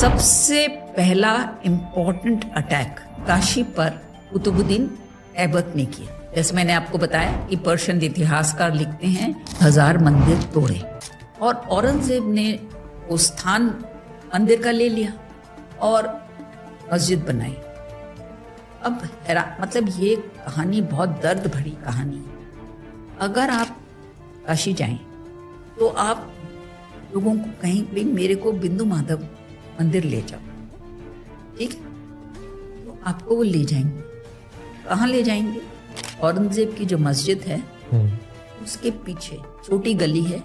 सबसे पहला important attack Kashi पर कुतुबुद्दीन ऐबक ने किया जैसे मैंने आपको बताया कि पर्शियन इतिहासकार लिखते हैं हजार मंदिर तोड़े और औरंगजेब ने वो स्थान मंदिर का ले लिया और मस्जिद बनाई अब मतलब ये कहानी बहुत दर्द भरी कहानी है अगर आप काशी जाएं तो आप लोगों को कहीं भी मेरे को बिंदु माधव मंदिर ले जाओ ठीक है तो आपको वो ले जाएंगे कहाँ ले जाएंगे औरंगजेब की जो मस्जिद है हम्म। उसके पीछे छोटी गली है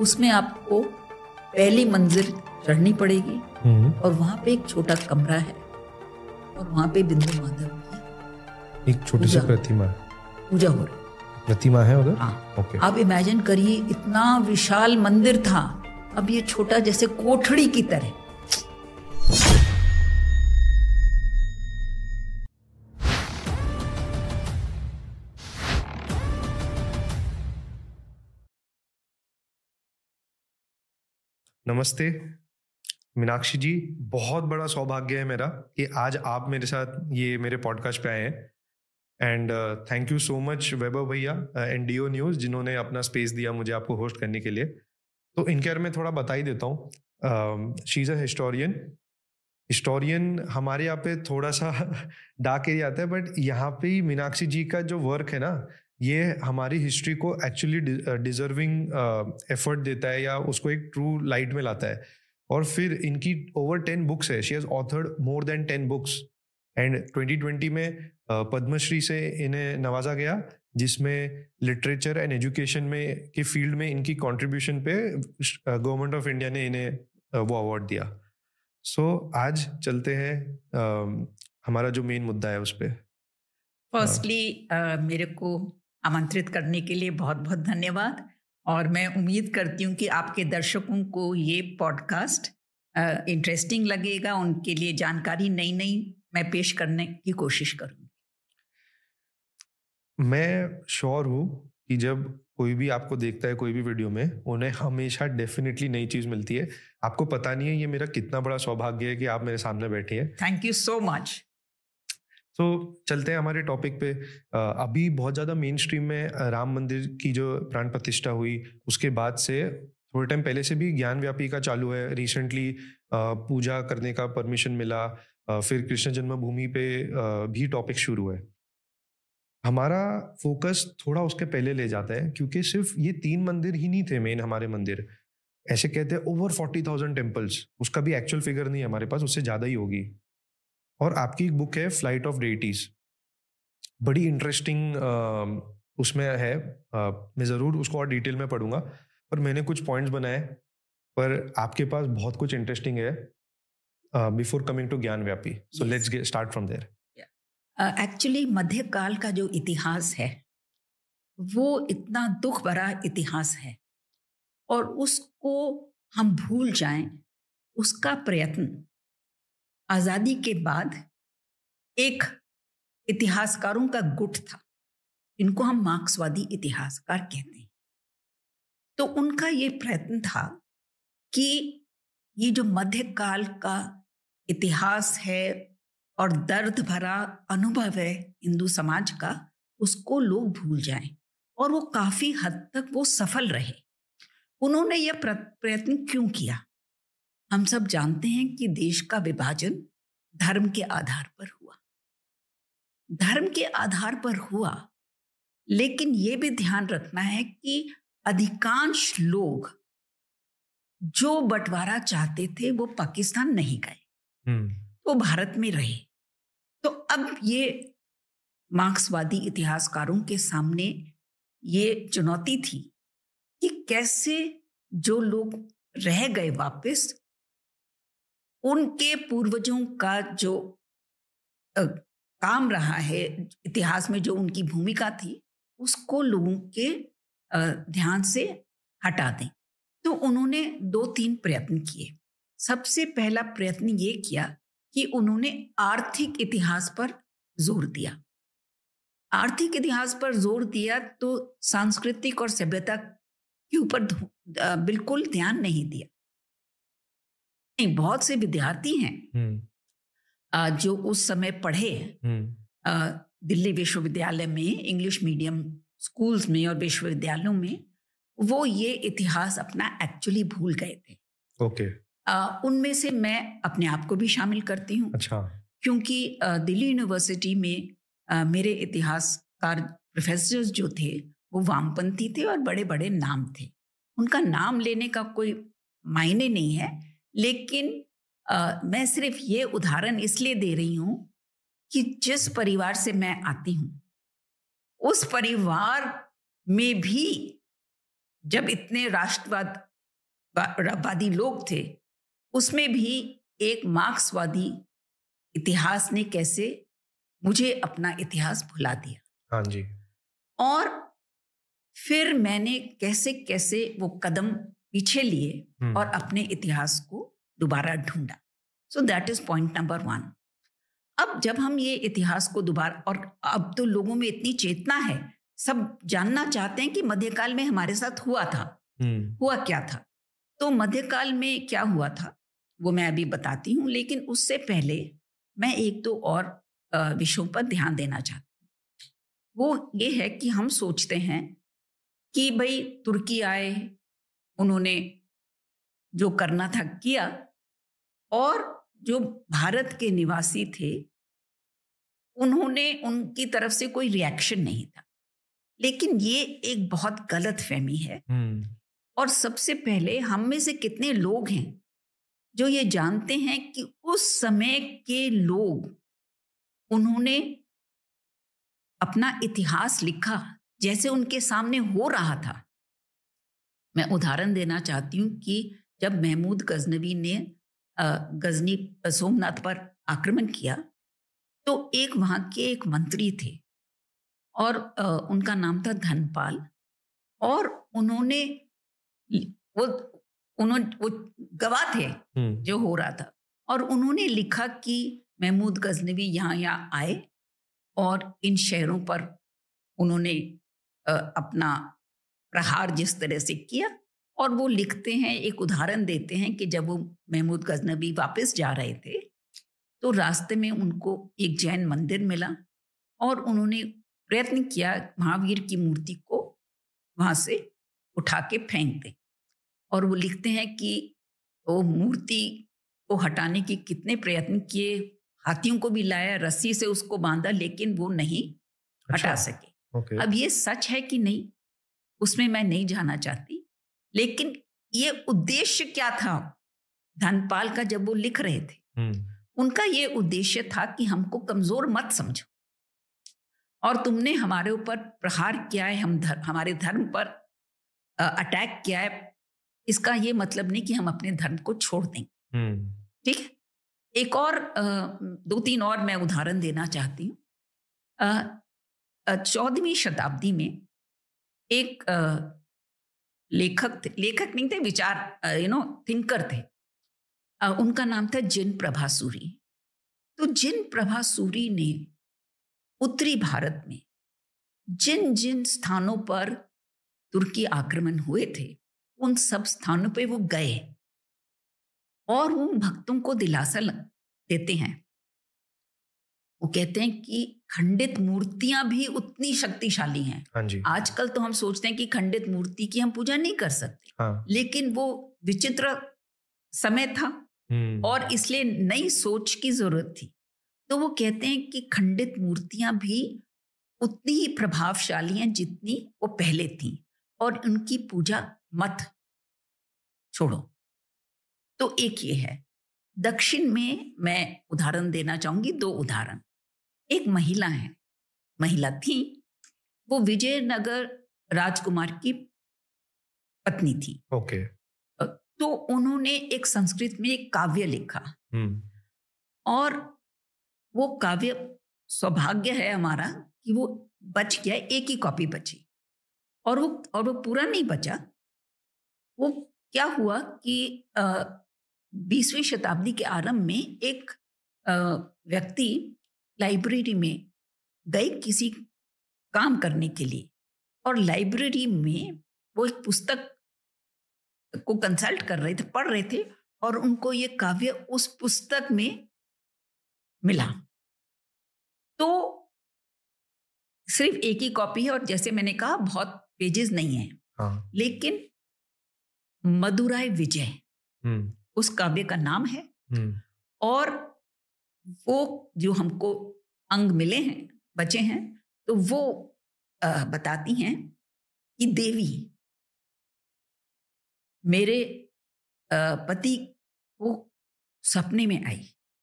उसमें आपको पहली मंजिल चढ़नी पड़ेगी हम्म। और वहाँ पे एक छोटा कमरा है और वहाँ पे बिंदु माधव की एक छोटी सी प्रतिमा पूजा हो रही प्रतिमा है उधर हाँ। ओके आप इमेजिन करिए इतना विशाल मंदिर था अब ये छोटा जैसे कोठड़ी की तरह नमस्ते मीनाक्षी जी बहुत बड़ा सौभाग्य है मेरा कि आज आप मेरे साथ ये मेरे पॉडकास्ट पे आए हैं and thank you so much Vaibhav भैया एंड डीओ न्यूज़ जिन्होंने अपना स्पेस दिया मुझे आपको होस्ट करने के लिए तो इनके बारे में थोड़ा बता ही देता हूँ she is a historian historian हमारे यहाँ पे थोड़ा सा डार्क एरिया आता है बट यहाँ पे ही मीनाक्षी जी का जो वर्क है ना ये हमारी हिस्ट्री को एक्चुअली डिजर्विंग एफर्ट देता है या उसको एक ट्रू लाइट में लाता है और फिर इनकी ओवर टेन बुक्स है she has authored more than ten books and 2020 में पद्मश्री uh, से इन्हें नवाजा गया जिसमें लिटरेचर एंड एजुकेशन में के फील्ड में इनकी कंट्रीब्यूशन पे गवर्नमेंट ऑफ इंडिया ने इन्हें uh, वो अवार्ड दिया सो आज चलते हैं हमारा जो मेन मुद्दा है उस पर फर्स्टली मेरे को आमंत्रित करने के लिए बहुत बहुत धन्यवाद और मैं उम्मीद करती हूँ कि आपके दर्शकों को ये पॉडकास्ट इंटरेस्टिंग लगेगा उनके लिए जानकारी नई नई मैं पेश करने की कोशिश करूँगी मैं श्योर हूँ कि जब कोई भी आपको देखता है कोई भी वीडियो में उन्हें हमेशा डेफिनेटली नई चीज मिलती है आपको पता नहीं है ये मेरा कितना बड़ा सौभाग्य है कि आप मेरे सामने बैठी हैं thank you so much so चलते हैं हमारे टॉपिक पे अभी बहुत ज़्यादा मेन स्ट्रीम में राम मंदिर की जो प्राण प्रतिष्ठा हुई उसके बाद से थोड़े टाइम पहले से भी ज्ञान व्यापी का चालू है रिसेंटली पूजा करने का परमिशन मिला फिर कृष्ण जन्मभूमि पे भी टॉपिक शुरू है हमारा फोकस थोड़ा उसके पहले ले जाता है क्योंकि सिर्फ ये तीन मंदिर ही नहीं थे मेन हमारे मंदिर ऐसे कहते हैं ओवर फोर्टी थाउजेंड टेम्पल्स उसका भी एक्चुअल फिगर नहीं है हमारे पास उससे ज़्यादा ही होगी और आपकी एक बुक है फ्लाइट ऑफ डेटीज बड़ी इंटरेस्टिंग उसमें है आ, मैं ज़रूर उसको और डिटेल में पढ़ूंगा पर मैंने कुछ पॉइंट्स बनाए पर आपके पास बहुत कुछ इंटरेस्टिंग है before coming to Gyanvapi so let's get start from there actually मध्यकाल का जो इतिहास है वो इतना दुख भरा इतिहास है और उसको हम भूल जाएं उसका प्रयत्न आज़ादी के बाद एक इतिहासकारों का गुट था इनको हम मार्क्सवादी इतिहासकार कहते हैं तो उनका ये प्रयत्न था कि ये जो मध्यकाल का इतिहास है और दर्द भरा अनुभव है हिंदू समाज का उसको लोग भूल जाएं और वो काफी हद तक वो सफल रहे उन्होंने यह प्रयत्न क्यों किया हम सब जानते हैं कि देश का विभाजन धर्म के आधार पर हुआ धर्म के आधार पर हुआ लेकिन ये भी ध्यान रखना है कि अधिकांश लोग जो बंटवारा चाहते थे वो पाकिस्तान नहीं गए हम्म। वो भारत में रहे तो अब ये मार्क्सवादी इतिहासकारों के सामने ये चुनौती थी कि कैसे जो लोग रह गए वापस उनके पूर्वजों का जो आ, काम रहा है इतिहास में जो उनकी भूमिका थी उसको लोगों के ध्यान से हटा दें तो उन्होंने दो तीन प्रयत्न किए सबसे पहला प्रयत्न ये किया कि उन्होंने आर्थिक इतिहास पर जोर दिया आर्थिक इतिहास पर जोर दिया तो सांस्कृतिक और सभ्यता के ऊपर बिल्कुल ध्यान नहीं दिया नहीं बहुत से विद्यार्थी हैं हम्म। जो उस समय पढ़े हम्म। दिल्ली विश्वविद्यालय में इंग्लिश मीडियम स्कूल्स में और विश्वविद्यालयों में वो ये इतिहास अपना एक्चुअली भूल गए थे ओके okay. उनमें से मैं अपने आप को भी शामिल करती हूँ अच्छा क्योंकि दिल्ली यूनिवर्सिटी में मेरे इतिहासकार प्रोफेसर जो थे वो वामपंथी थे और बड़े बड़े नाम थे उनका नाम लेने का कोई मायने नहीं है लेकिन आ, मैं सिर्फ ये उदाहरण इसलिए दे रही हूँ कि जिस परिवार से मैं आती हूँ उस परिवार में भी जब इतने राष्ट्रवाद वादी लोग थे उसमें भी एक मार्क्सवादी इतिहास ने कैसे मुझे अपना इतिहास भुला दिया हाँ जी और फिर मैंने कैसे कैसे वो कदम पीछे लिए हम्म। और अपने इतिहास को दोबारा ढूंढा so that is point number one अब जब हम ये इतिहास को दोबारा और अब तो लोगों में इतनी चेतना है सब जानना चाहते हैं कि मध्यकाल में हमारे साथ हुआ था हम्म। हुआ क्या था तो मध्यकाल में क्या हुआ था वो मैं अभी बताती हूँ लेकिन उससे पहले मैं एक दो और विषयों पर ध्यान देना चाहती हूँ वो ये है कि हम सोचते हैं कि भाई तुर्की आए उन्होंने जो करना था किया और जो भारत के निवासी थे उन्होंने उनकी तरफ से कोई रिएक्शन नहीं था लेकिन ये एक बहुत गलत फहमी है हम्म। और सबसे पहले हम में से कितने लोग हैं जो ये जानते हैं कि उस समय के लोग उन्होंने अपना इतिहास लिखा जैसे उनके सामने हो रहा था मैं उदाहरण देना चाहती हूँ कि जब महमूद गजनवी ने गजनी सोमनाथ पर आक्रमण किया तो एक वहां के एक मंत्री थे और उनका नाम था धनपाल और उन्होंने वो उन्होंने वो गवाह थे हम्म। जो हो रहा था और उन्होंने लिखा कि महमूद गजनवी यहाँ यहाँ आए और इन शहरों पर उन्होंने अपना प्रहार जिस तरह से किया और वो लिखते हैं एक उदाहरण देते हैं कि जब वो महमूद गजनबी वापस जा रहे थे तो रास्ते में उनको एक जैन मंदिर मिला और उन्होंने प्रयत्न किया महावीर की मूर्ति को वहाँ से उठा के फेंक दें और वो लिखते हैं कि वो मूर्ति को हटाने की कितने प्रयत्न किए हाथियों को भी लाया रस्सी से उसको बांधा लेकिन वो नहीं अच्छा, हटा सके ओके। अब ये सच है कि नहीं उसमें मैं नहीं जाना चाहती लेकिन ये उद्देश्य क्या था धनपाल का जब वो लिख रहे थे हम्म। उनका ये उद्देश्य था कि हमको कमजोर मत समझो और तुमने हमारे ऊपर प्रहार किया है हम धर, हमारे धर्म पर अटैक किया है इसका ये मतलब नहीं कि हम अपने धर्म को छोड़ देंगे हम्म। ठीक है एक और दो तीन और मैं उदाहरण देना चाहती हूँ चौदहवीं शताब्दी में एक लेखक थे लेखक नहीं थे विचार यू नो थिंकर थे उनका नाम था जिन प्रभा सूरी तो जिन प्रभा सूरी ने उत्तरी भारत में जिन जिन स्थानों पर तुर्की आक्रमण हुए थे उन सब स्थानों पे वो गए और उन भक्तों को दिलासा देते हैं वो कहते हैं कि खंडित मूर्तियां भी उतनी शक्तिशाली हैं हाँ आजकल तो हम सोचते हैं कि खंडित मूर्ति की हम पूजा नहीं कर सकते हाँ। लेकिन वो विचित्र समय था हम्म। और इसलिए नई सोच की जरूरत थी तो वो कहते हैं कि खंडित मूर्तियां भी उतनी ही प्रभावशाली हैं जितनी वो पहले थी और उनकी पूजा मत छोड़ो तो एक ये है दक्षिण में मैं उदाहरण देना चाहूंगी दो उदाहरण एक महिला है महिला थी वो विजयनगर राजकुमार की पत्नी थी ओके तो उन्होंने एक संस्कृत में एक काव्य लिखा हम्म। और वो काव्य सौभाग्य है हमारा कि वो बच गया एक ही कॉपी बची और वो और वो पूरा नहीं बचा वो क्या हुआ कि बीसवीं शताब्दी के आरंभ में एक व्यक्ति लाइब्रेरी में गए किसी काम करने के लिए और लाइब्रेरी में वो एक पुस्तक को कंसल्ट कर रहे थे पढ़ रहे थे और उनको ये काव्य उस पुस्तक में मिला तो सिर्फ एक ही कॉपी है और जैसे मैंने कहा बहुत पेजेस नहीं है हाँ। लेकिन मदुराय विजय हम्म। उस काव्य का नाम है हम्म। और वो जो हमको अंग मिले हैं बचे हैं तो वो आ, बताती हैं कि देवी मेरे पति को सपने में आई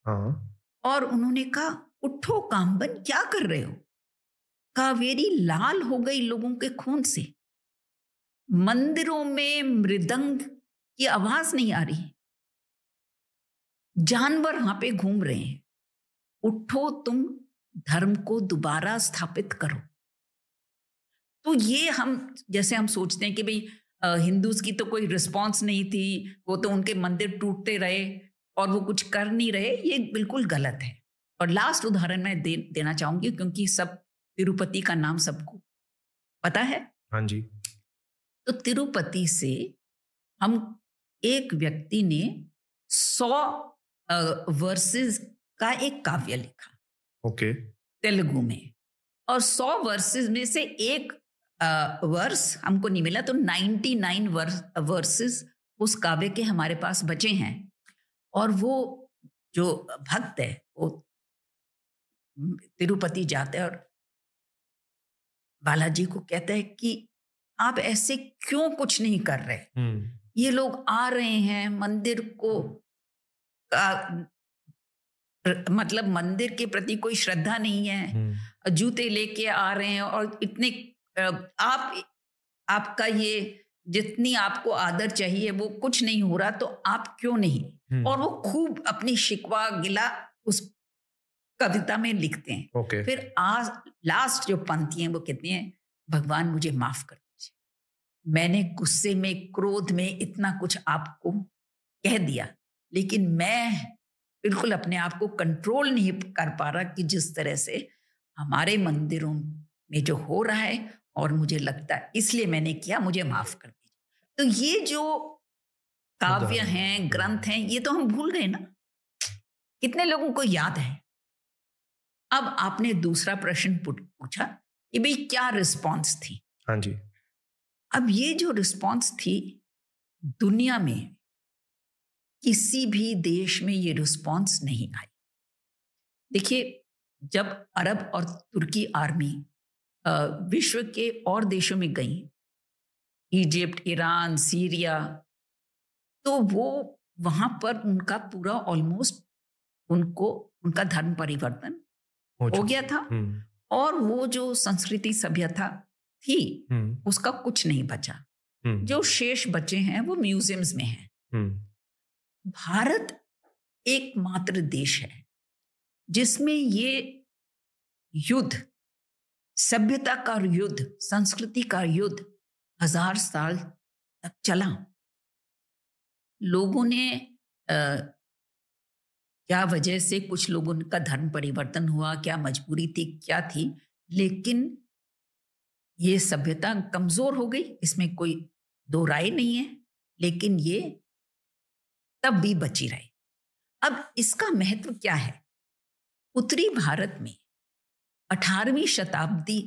हाँ। और उन्होंने कहा उठो कामबन क्या कर रहे हो कावेरी लाल हो गई लोगों के खून से मंदिरों में मृदंग की आवाज नहीं आ रही जानवर वहां पे घूम रहे हैं उठो तुम धर्म को दोबारा स्थापित करो तो ये हम जैसे हम सोचते हैं कि भाई हिंदूज की तो कोई रिस्पॉन्स नहीं थी वो तो उनके मंदिर टूटते रहे और वो कुछ कर नहीं रहे ये बिल्कुल गलत है और लास्ट उदाहरण मैं दे, देना चाहूंगी क्योंकि सब तिरुपति का नाम सबको पता है हाँ जी तो तिरुपति से हम एक व्यक्ति ने सौ वर्सेस का एक काव्य लिखा ओके okay. तेलुगु में और सौ वर्सेस में से एक वर्स हमको नहीं मिला तो नाइन्टी नाइन वर्स वर्सेस उस काव्य के हमारे पास बचे हैं और वो जो भक्त है वो तिरुपति जाते हैं और बालाजी को कहता है कि आप ऐसे क्यों कुछ नहीं कर रहे हम्म। ये लोग आ रहे हैं मंदिर को आ, मतलब मंदिर के प्रति कोई श्रद्धा नहीं है हम्म। जूते लेके आ रहे हैं और इतने आप आपका ये जितनी आपको आदर चाहिए वो कुछ नहीं हो रहा तो आप क्यों नहीं हम्म। और वो खूब अपनी शिकवा गिला उस कविता में लिखते हैं फिर आज लास्ट जो पंक्ति है वो कितनी हैं भगवान मुझे माफ कर मैंने गुस्से में क्रोध में इतना कुछ आपको कह दिया लेकिन मैं बिल्कुल अपने आप को कंट्रोल नहीं कर पा रहा कि जिस तरह से हमारे मंदिरों में जो हो रहा है और मुझे लगता है इसलिए मैंने किया मुझे माफ कर दीजिए तो ये जो काव्य हैं ग्रंथ हैं ये तो हम भूल गए ना कितने लोगों को याद है अब आपने दूसरा प्रश्न पूछा कि भाई क्या रिस्पॉन्स थी हाँ जी अब ये जो रिस्पॉन्स थी दुनिया में किसी भी देश में ये रिस्पॉन्स नहीं आई देखिए जब अरब और तुर्की आर्मी विश्व के और देशों में गई इजिप्ट ईरान सीरिया तो वो वहां पर उनका पूरा ऑलमोस्ट उनको उनका धर्म परिवर्तन हो गया था हम्म। और वो जो संस्कृति सभ्यता थी हम्म। उसका कुछ नहीं बचा हम्म। जो शेष बचे हैं वो म्यूजियम्स में हैं हम्म। भारत एकमात्र देश है जिसमें ये युद्ध सभ्यता का युद्ध संस्कृति का युद्ध हजार साल तक चला लोगों ने आ, क्या वजह से कुछ लोगों का धर्म परिवर्तन हुआ क्या मजबूरी थी क्या थी लेकिन ये सभ्यता कमजोर हो गई इसमें कोई दो राय नहीं है लेकिन ये तब भी बची रही अब इसका महत्व क्या है उत्तरी भारत में 18वीं शताब्दी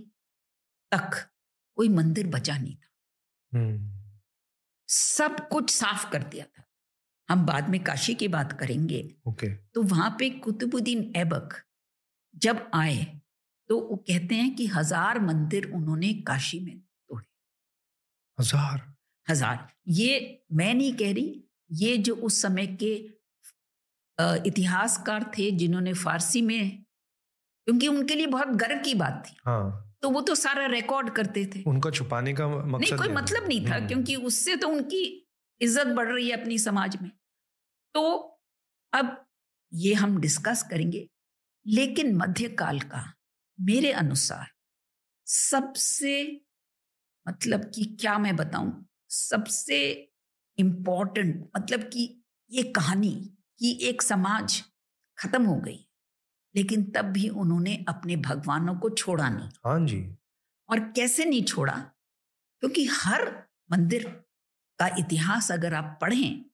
तक कोई मंदिर बचा नहीं था हम्म। सब कुछ साफ कर दिया था हम बाद में काशी की बात करेंगे ओके। तो वहां पे कुतुबुद्दीन ऐबक जब आए तो वो कहते हैं कि हजार मंदिर उन्होंने काशी में तोड़े हजार हजार ये मैं नहीं कह रही ये जो उस समय के इतिहासकार थे जिन्होंने फारसी में क्योंकि उनके लिए बहुत गर्व की बात थी हाँ। तो वो तो सारा रिकॉर्ड करते थे उनको छुपाने का मकसद नहीं कोई मतलब नहीं था हम्म। क्योंकि उससे तो उनकी इज्जत बढ़ रही है अपनी समाज में तो अब ये हम डिस्कस करेंगे लेकिन मध्यकाल का मेरे अनुसार सबसे मतलब कि क्या मैं बताऊं सबसे इम्पॉर्टेंट मतलब कि ये कहानी कि एक समाज खत्म हो गई लेकिन तब भी उन्होंने अपने भगवानों को छोड़ा नहीं हाँ जी और कैसे नहीं छोड़ा क्योंकि हर मंदिर का इतिहास अगर आप पढ़ें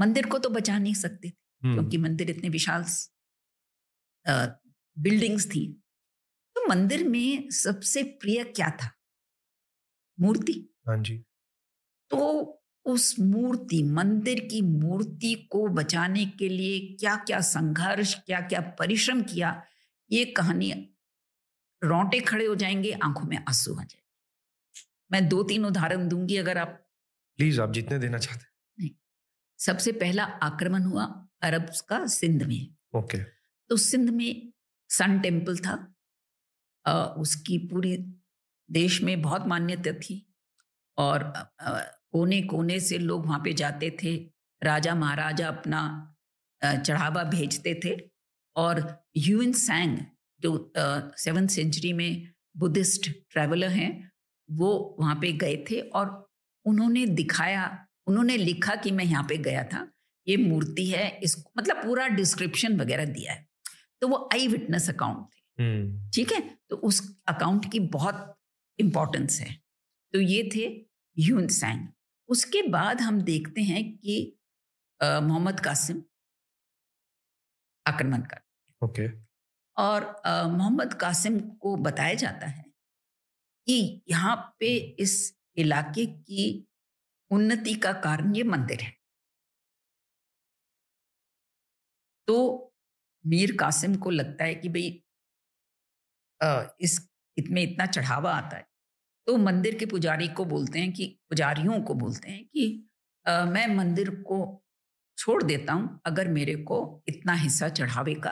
मंदिर को तो बचा नहीं सकते थे हम्म। क्योंकि मंदिर इतने विशाल बिल्डिंग्स थी तो मंदिर में सबसे प्रिय क्या था मूर्ति हाँ जी तो उस मूर्ति मंदिर की मूर्ति को बचाने के लिए क्या क्या संघर्ष क्या क्या परिश्रम किया ये कहानी रोंटे खड़े हो जाएंगे आंखों में आंसू आ जाएंगे मैं दो तीन उदाहरण दूंगी अगर आप प्लीज आप जितने देना चाहते नहीं सबसे पहला आक्रमण हुआ अरब का सिंध में ओके तो सिंध में सन टेम्पल था उसकी पूरी देश में बहुत मान्यता थी और कोने कोने से लोग वहाँ पे जाते थे राजा महाराजा अपना चढ़ावा भेजते थे और यून सैंग जो सेवन सेंचुरी में बुद्धिस्ट ट्रैवलर हैं वो वहाँ पे गए थे और उन्होंने दिखाया उन्होंने लिखा कि मैं यहाँ पे गया था ये मूर्ति है इस मतलब पूरा डिस्क्रिप्शन वगैरह दिया है तो वो आई विटनेस अकाउंट थे हम्म। ठीक है तो उस अकाउंट की बहुत इंपॉर्टेंस है तो ये थे ह्यून सैंग उसके बाद हम देखते हैं कि मोहम्मद कासिम आक्रमण कर ओके okay. और मोहम्मद कासिम को बताया जाता है कि यहाँ पे इस इलाके की उन्नति का कारण ये मंदिर है तो मीर कासिम को लगता है कि भाई इस इतने इतना चढ़ावा आता है तो मंदिर के पुजारी को बोलते हैं कि पुजारियों को बोलते हैं कि आ, मैं मंदिर को छोड़ देता हूं अगर मेरे को इतना हिस्सा चढ़ावे का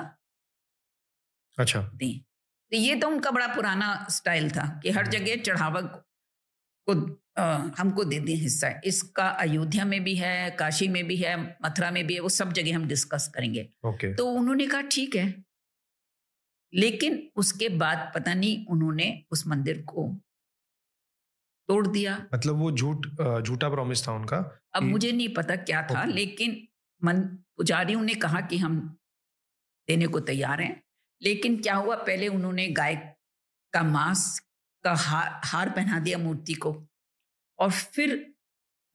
अच्छा दें तो ये तो उनका बड़ा पुराना स्टाइल था कि हर जगह चढ़ावा को आ, हमको दे दें हिस्सा इसका अयोध्या में भी है काशी में भी है मथुरा में भी है वो सब जगह हम डिस्कस करेंगे ओके। तो उन्होंने कहा ठीक है लेकिन उसके बाद पता नहीं उन्होंने उस मंदिर को तोड़ दिया मतलब वो झूठ जूट, झूठा प्रॉमिस था उनका अब मुझे नहीं पता क्या था लेकिन मन पुजारियों ने कहा कि हम देने को तैयार हैं लेकिन क्या हुआ पहले उन्होंने गाय का मांस का हार हार पहना दिया मूर्ति को और फिर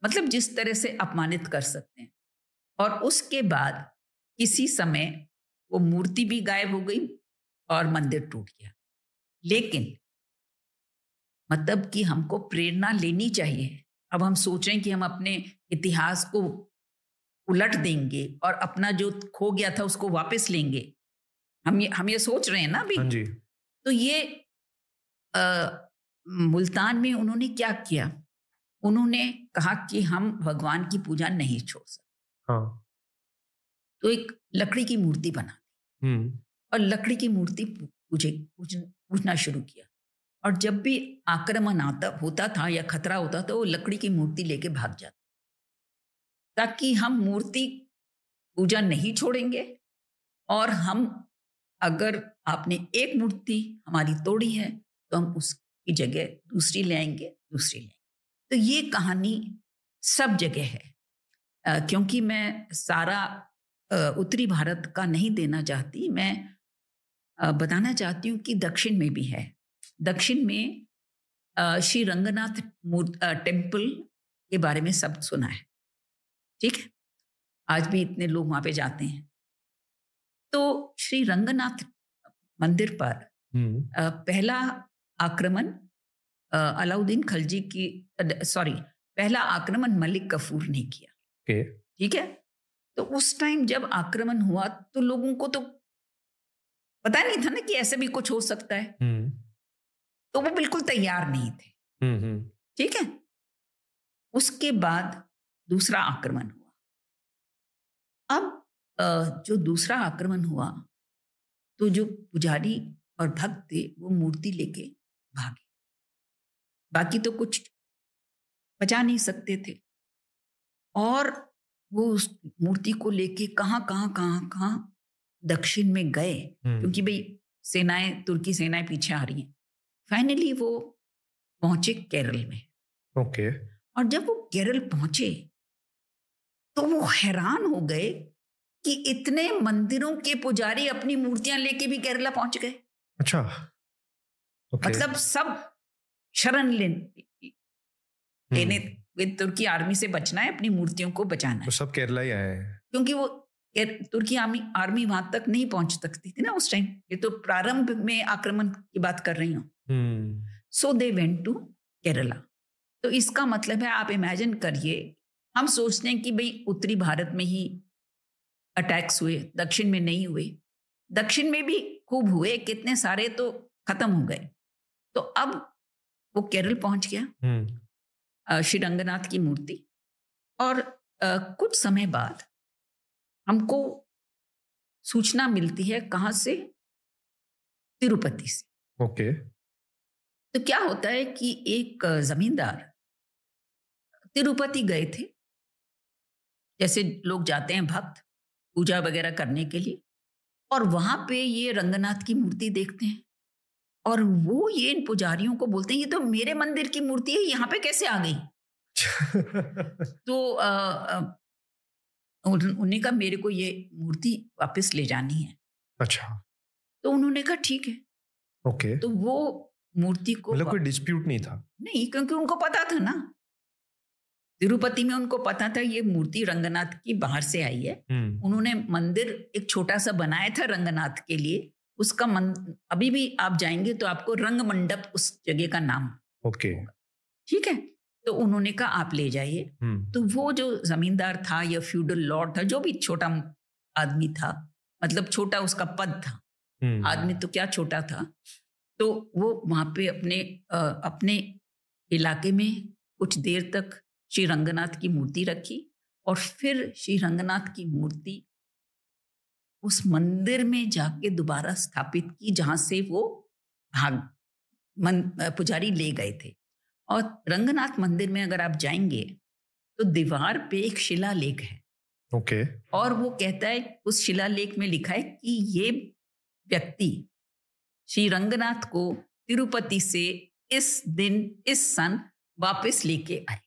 मतलब जिस तरह से अपमानित कर सकते हैं और उसके बाद किसी समय वो मूर्ति भी गायब हो गई और मंदिर टूट गया लेकिन मतलब कि हमको प्रेरणा लेनी चाहिए अब हम सोच रहे हैं कि हम अपने इतिहास को उलट देंगे और अपना जो खो गया था उसको वापस लेंगे हम ये हम ये सोच रहे हैं ना अभी हाँ तो ये आ, मुल्तान में उन्होंने क्या किया उन्होंने कहा कि हम भगवान की पूजा नहीं छोड़ सकते हाँ। तो एक लकड़ी की मूर्ति बना दी और लकड़ी की मूर्ति पूजे हम्म। पूजना शुरू किया और जब भी आक्रमण आता होता था या खतरा होता था तो वो लकड़ी की मूर्ति लेके भाग जाता ताकि हम मूर्ति पूजा नहीं छोड़ेंगे और हम अगर आपने एक मूर्ति हमारी तोड़ी है तो हम उसकी जगह दूसरी ले आएंगे दूसरी लाएंगे तो ये कहानी सब जगह है आ, क्योंकि मैं सारा उत्तरी भारत का नहीं देना चाहती मैं बताना चाहती हूँ कि दक्षिण में भी है दक्षिण में श्री रंगनाथ टेम्पल के बारे में सब सुना है ठीक है आज भी इतने लोग वहां पे जाते हैं तो श्री रंगनाथ मंदिर पर हम्म। पहला आक्रमण अलाउद्दीन खलजी की सॉरी पहला आक्रमण मलिक कफूर ने किया ठीक है तो उस टाइम जब आक्रमण हुआ तो लोगों को तो पता नहीं था ना कि ऐसे भी कुछ हो सकता है हम्म। तो वो बिल्कुल तैयार नहीं थे हम्म, हम्म। ठीक है उसके बाद दूसरा आक्रमण हुआ अब जो दूसरा आक्रमण हुआ तो जो पुजारी और भक्त थे वो मूर्ति लेके भागे बाकी तो कुछ बचा नहीं सकते थे और वो उस मूर्ति को लेके कहाँ कहाँ कहाँ कहाँ दक्षिण में गए हम्म। क्योंकि भाई सेनाएं तुर्की सेनाएं पीछे आ रही हैं फाइनली वो पहुंचे केरल में ओके और जब वो केरल पहुंचे तो वो हैरान हो गए कि इतने मंदिरों के पुजारी अपनी मूर्तियां लेके भी केरला पहुंच गए अच्छा ओके। मतलब सब शरण लेने हम्म। तुर्की आर्मी से बचना है अपनी मूर्तियों को बचाना है तो सब केरला ही आए क्योंकि वो तुर्की आर्मी आर्मी वहां तक नहीं पहुंच सकती थी ना उस टाइम ये तो प्रारंभ में आक्रमण की बात कर रही हूँ so they went to Kerala तो इसका मतलब है आप इमेजिन करिए हम सोचते हैं कि भाई उत्तरी भारत में ही अटैक्स हुए दक्षिण में नहीं हुए दक्षिण में भी खूब हुए कितने सारे तो खत्म हो गए तो अब वो केरल पहुंच गया हम्म। श्री रंगनाथ की मूर्ति और आ, कुछ समय बाद हमको सूचना मिलती है कहाँ से तिरुपति से ओके तो क्या होता है कि एक जमींदार तिरुपति गए थे जैसे लोग जाते हैं भक्त पूजा वगैरह करने के लिए और वहां पे ये रंगनाथ की मूर्ति देखते हैं और वो ये इन पुजारियों को बोलते हैं ये तो मेरे मंदिर की मूर्ति है यहाँ पे कैसे आ गई तो आ, आ, उन्होंने कहा मेरे को ये मूर्ति वापस ले जानी है अच्छा तो उन्होंने कहा ठीक है ओके तो वो मूर्ति को मतलब कोई डिस्प्यूट नहीं था नहीं क्योंकि उनको पता था ना तिरुपति में उनको पता था ये मूर्ति रंगनाथ की बाहर से आई है हम्म। उन्होंने मंदिर एक छोटा सा बनाया था रंगनाथ के लिए उसका मन अभी भी आप जाएंगे तो आपको रंग मंडप उस जगह का नाम ओके ठीक है तो उन्होंने कहा आप ले जाइए हम्म। तो वो जो जमींदार था या फ्यूडल लॉर्ड था जो भी छोटा आदमी था मतलब छोटा उसका पद था हम्म। आदमी तो क्या छोटा था तो वो वहां पे अपने आ, अपने इलाके में कुछ देर तक श्री रंगनाथ की मूर्ति रखी और फिर श्री रंगनाथ की मूर्ति उस मंदिर में जाके दोबारा स्थापित की जहां से वो भाग मन पुजारी ले गए थे और रंगनाथ मंदिर में अगर आप जाएंगे तो दीवार पे एक शिला लेख है ओके okay. और वो कहता है उस शिला लेख में लिखा है कि ये व्यक्ति श्री रंगनाथ को तिरुपति से इस दिन इस सन वापस लेके आए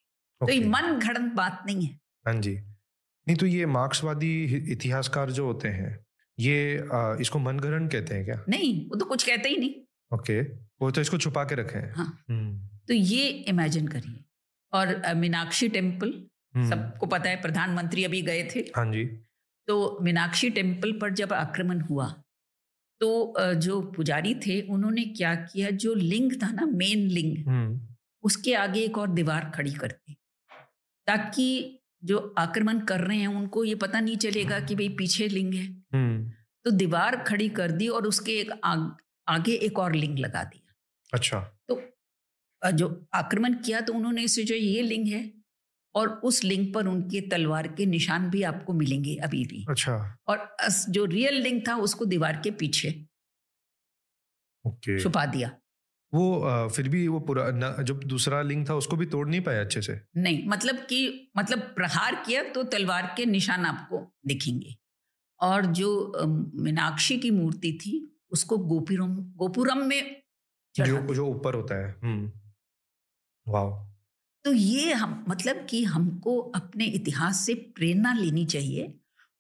तो ये मन घड़न बात नहीं है हाँ जी नहीं तो ये मार्क्सवादी इतिहासकार जो होते हैं ये आ, इसको मनगरण कहते हैं क्या नहीं वो तो कुछ कहते ही नहीं ओके okay. वो तो इसको छुपा के रखे हैं हाँ. हम्म। तो ये इमेजिन करिए और मीनाक्षी टेम्पल हम्म। सबको पता है प्रधानमंत्री अभी गए थे हाँ जी तो मीनाक्षी टेम्पल पर जब आक्रमण हुआ तो जो पुजारी थे उन्होंने क्या किया जो लिंग था ना मेन लिंग हम्म। उसके आगे एक और दीवार खड़ी कर दी ताकि जो आक्रमण कर रहे हैं उनको ये पता नहीं चलेगा कि भाई पीछे लिंग है हम्म। तो दीवार खड़ी कर दी और उसके एक आग, आगे एक और लिंग लगा दिया अच्छा जो आक्रमण किया तो उन्होंने इसे जो ये लिंग है और उस लिंग पर उनके तलवार के निशान भी आपको मिलेंगे अभी भी अच्छा और जो रियल लिंग था उसको दीवार के पीछे okay. छुपा दिया वो फिर भी वो पूरा जो दूसरा लिंग था उसको भी तोड़ नहीं पाया अच्छे से नहीं मतलब कि मतलब प्रहार किया तो तलवार के निशान आपको दिखेंगे और जो मीनाक्षी की मूर्ति थी उसको गोपुरम गोपुरम में जो जो ऊपर होता है हम्म। तो ये हम मतलब कि हमको अपने इतिहास से प्रेरणा लेनी चाहिए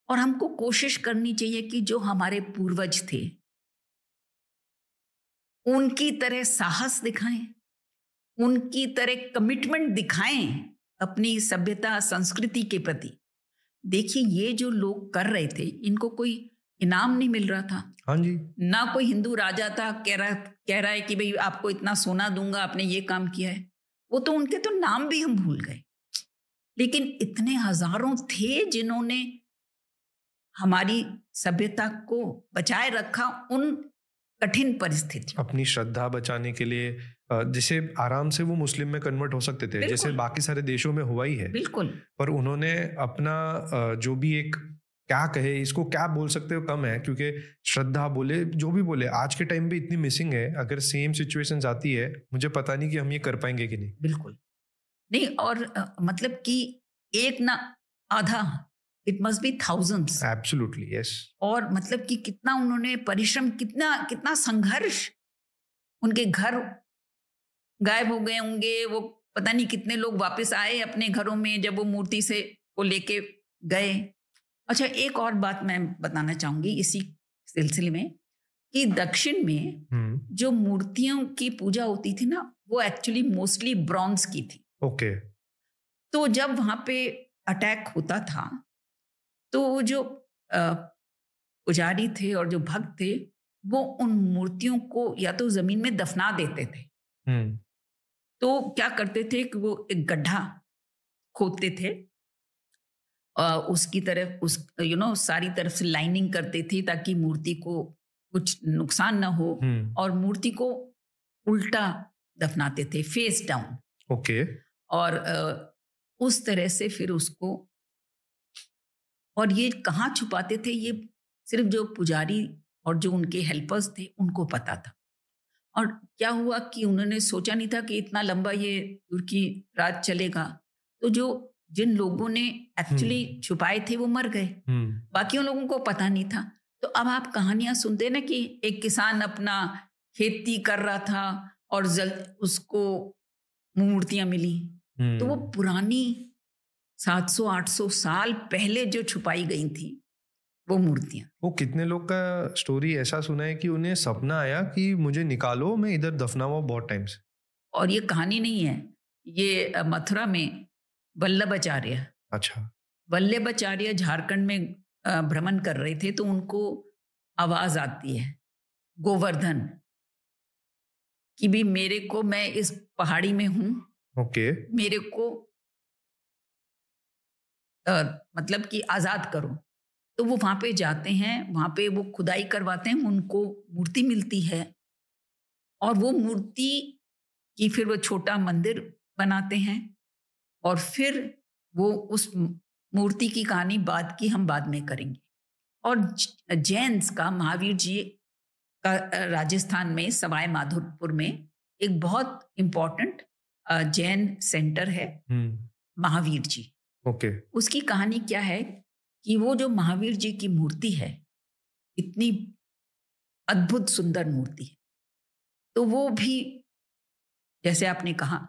और हमको कोशिश करनी चाहिए कि जो हमारे पूर्वज थे उनकी तरह साहस दिखाएं उनकी तरह कमिटमेंट दिखाएं अपनी सभ्यता संस्कृति के प्रति देखिए ये जो लोग कर रहे थे इनको कोई इनाम नहीं मिल रहा था हाँ जी ना कोई हिंदू राजा था कह रहा कह रहा है कि भाई आपको इतना सोना दूंगा आपने ये काम किया है वो तो उनके तो नाम भी हम भूल गए लेकिन इतने हजारों थे जिन्होंने हमारी सभ्यता को बचाए रखा उन कठिन परिस्थिति अपनी श्रद्धा बचाने के लिए जिसे आराम से वो मुस्लिम में कन्वर्ट हो सकते थे जैसे बाकी सारे देशों में हुआ ही है बिल्कुल पर उन्होंने अपना जो भी एक क्या कहे इसको क्या बोल सकते हो कम है क्योंकि श्रद्धा बोले जो भी बोले आज के टाइम पे इतनी मिसिंग है अगर सेम सिचुएशन आती है मुझे पता नहीं कि हम ये कर पाएंगे कि नहीं बिल्कुल नहीं और मतलब कि एक ना आधा it must be thousands absolutely yes और मतलब कि कितना उन्होंने परिश्रम कितना कितना संघर्ष उनके घर गायब हो गए होंगे वो पता नहीं कितने लोग वापस आए अपने घरों में जब वो मूर्ति से वो लेके गए अच्छा एक और बात मैं बताना चाहूंगी इसी सिलसिले में कि दक्षिण में हम्म। जो मूर्तियों की पूजा होती थी ना वो एक्चुअली मोस्टली ब्रॉन्ज की थी ओके तो जब वहां पे अटैक होता था तो वो जो पुजारी थे और जो भक्त थे वो उन मूर्तियों को या तो जमीन में दफना देते थे हम्म। तो क्या करते थे कि वो एक गड्ढा खोदते थे उसकी तरफ उस यू you नो know, सारी तरफ से लाइनिंग करते थे ताकि मूर्ति को कुछ नुकसान ना हो हम्म। और मूर्ति को उल्टा दफनाते थे फेस डाउन ओके और उस तरह से फिर उसको और ये कहाँ छुपाते थे ये सिर्फ जो पुजारी और जो उनके हेल्पर्स थे उनको पता था और क्या हुआ कि उन्होंने सोचा नहीं था कि इतना लंबा ये तुर्की राज चलेगा तो जो जिन लोगों ने एक्चुअली हम्म। छुपाए थे वो मर गए हम्म। बाकी उन लोगों को पता नहीं था तो अब आप कहानियां सुनते ना कि एक किसान अपना खेती कर रहा था और जल उसको मूर्तियां मिली तो वो हम्म। पुरानी 700-800 साल पहले जो छुपाई गई थी वो मूर्तियां वो कितने लोग का स्टोरी ऐसा सुना है कि उन्हें सपना आया कि मुझे निकालो मैं इधर दफना हुआ बहुत टाइम से और ये कहानी नहीं है ये मथुरा में वल्लभाचार्य अच्छा वल्लभाचार्य झारखंड में भ्रमण कर रहे थे तो उनको आवाज आती है गोवर्धन कि भी मेरे को मैं इस पहाड़ी में हूं ओके मेरे को आ, मतलब कि आजाद करो तो वो वहां पे जाते हैं वहां पे वो खुदाई करवाते हैं उनको मूर्ति मिलती है और वो मूर्ति की फिर वो छोटा मंदिर बनाते हैं और फिर वो उस मूर्ति की कहानी बाद की हम बाद में करेंगे और जैंस का महावीर जी का राजस्थान में सवाई माधोपुर में एक बहुत इम्पोर्टेंट जैन सेंटर है hmm. Mahavir ji okay okay. उसकी कहानी क्या है कि वो जो महावीर जी की मूर्ति है इतनी अद्भुत सुंदर मूर्ति है तो वो भी जैसे आपने कहा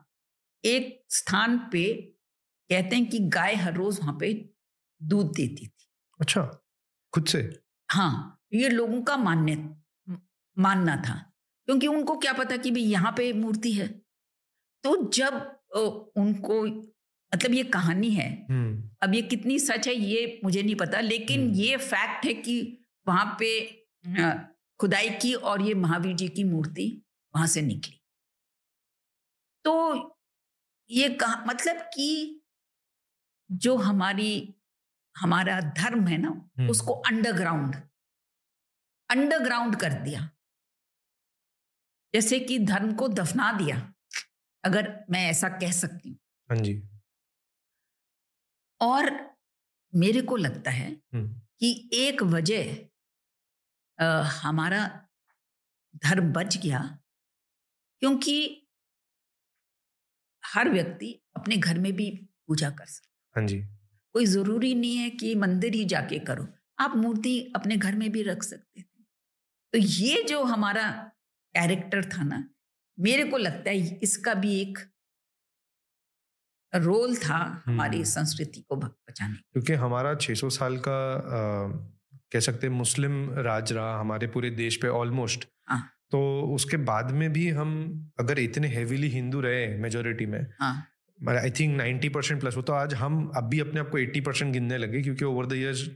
एक स्थान पे कहते हैं कि गाय हर रोज वहां पे दूध देती थी अच्छा खुद से हाँ ये लोगों का मान्य मानना था क्योंकि उनको क्या पता कि भाई यहाँ पे मूर्ति है तो जब उनको मतलब ये कहानी है हम्म। अब ये कितनी सच है ये मुझे नहीं पता लेकिन हम्म। ये फैक्ट है कि वहां पे खुदाई की और ये महावीर जी की मूर्ति वहां से निकली तो ये कहा मतलब कि जो हमारी हमारा धर्म है ना हम्म। उसको अंडरग्राउंड अंडरग्राउंड कर दिया जैसे कि धर्म को दफना दिया अगर मैं ऐसा कह सकती हूं हाँ जी और मेरे को लगता है हम्म। कि एक वजह हमारा धर्म बच गया क्योंकि हर व्यक्ति अपने घर में भी पूजा कर सकता हाँ जी कोई जरूरी नहीं है कि मंदिर ही जाके करो आप मूर्ति अपने घर में भी रख सकते थे तो ये जो हमारा कैरेक्टर था ना मेरे को लगता है इसका भी एक रोल था हमारी हम्म। संस्कृति को बचाने क्योंकि हमारा 600 साल का आ, कह सकते मुस्लिम राज रहा हमारे पूरे देश पे ऑलमोस्ट हाँ। तो उसके बाद में भी हम अगर इतने हेविली हिंदू रहे मेजोरिटी में I think ninety percent plus वो तो आज हम अब भी अपने आप को एट्टी परसेंट गिनने लगे क्योंकि ओवर द इयर्स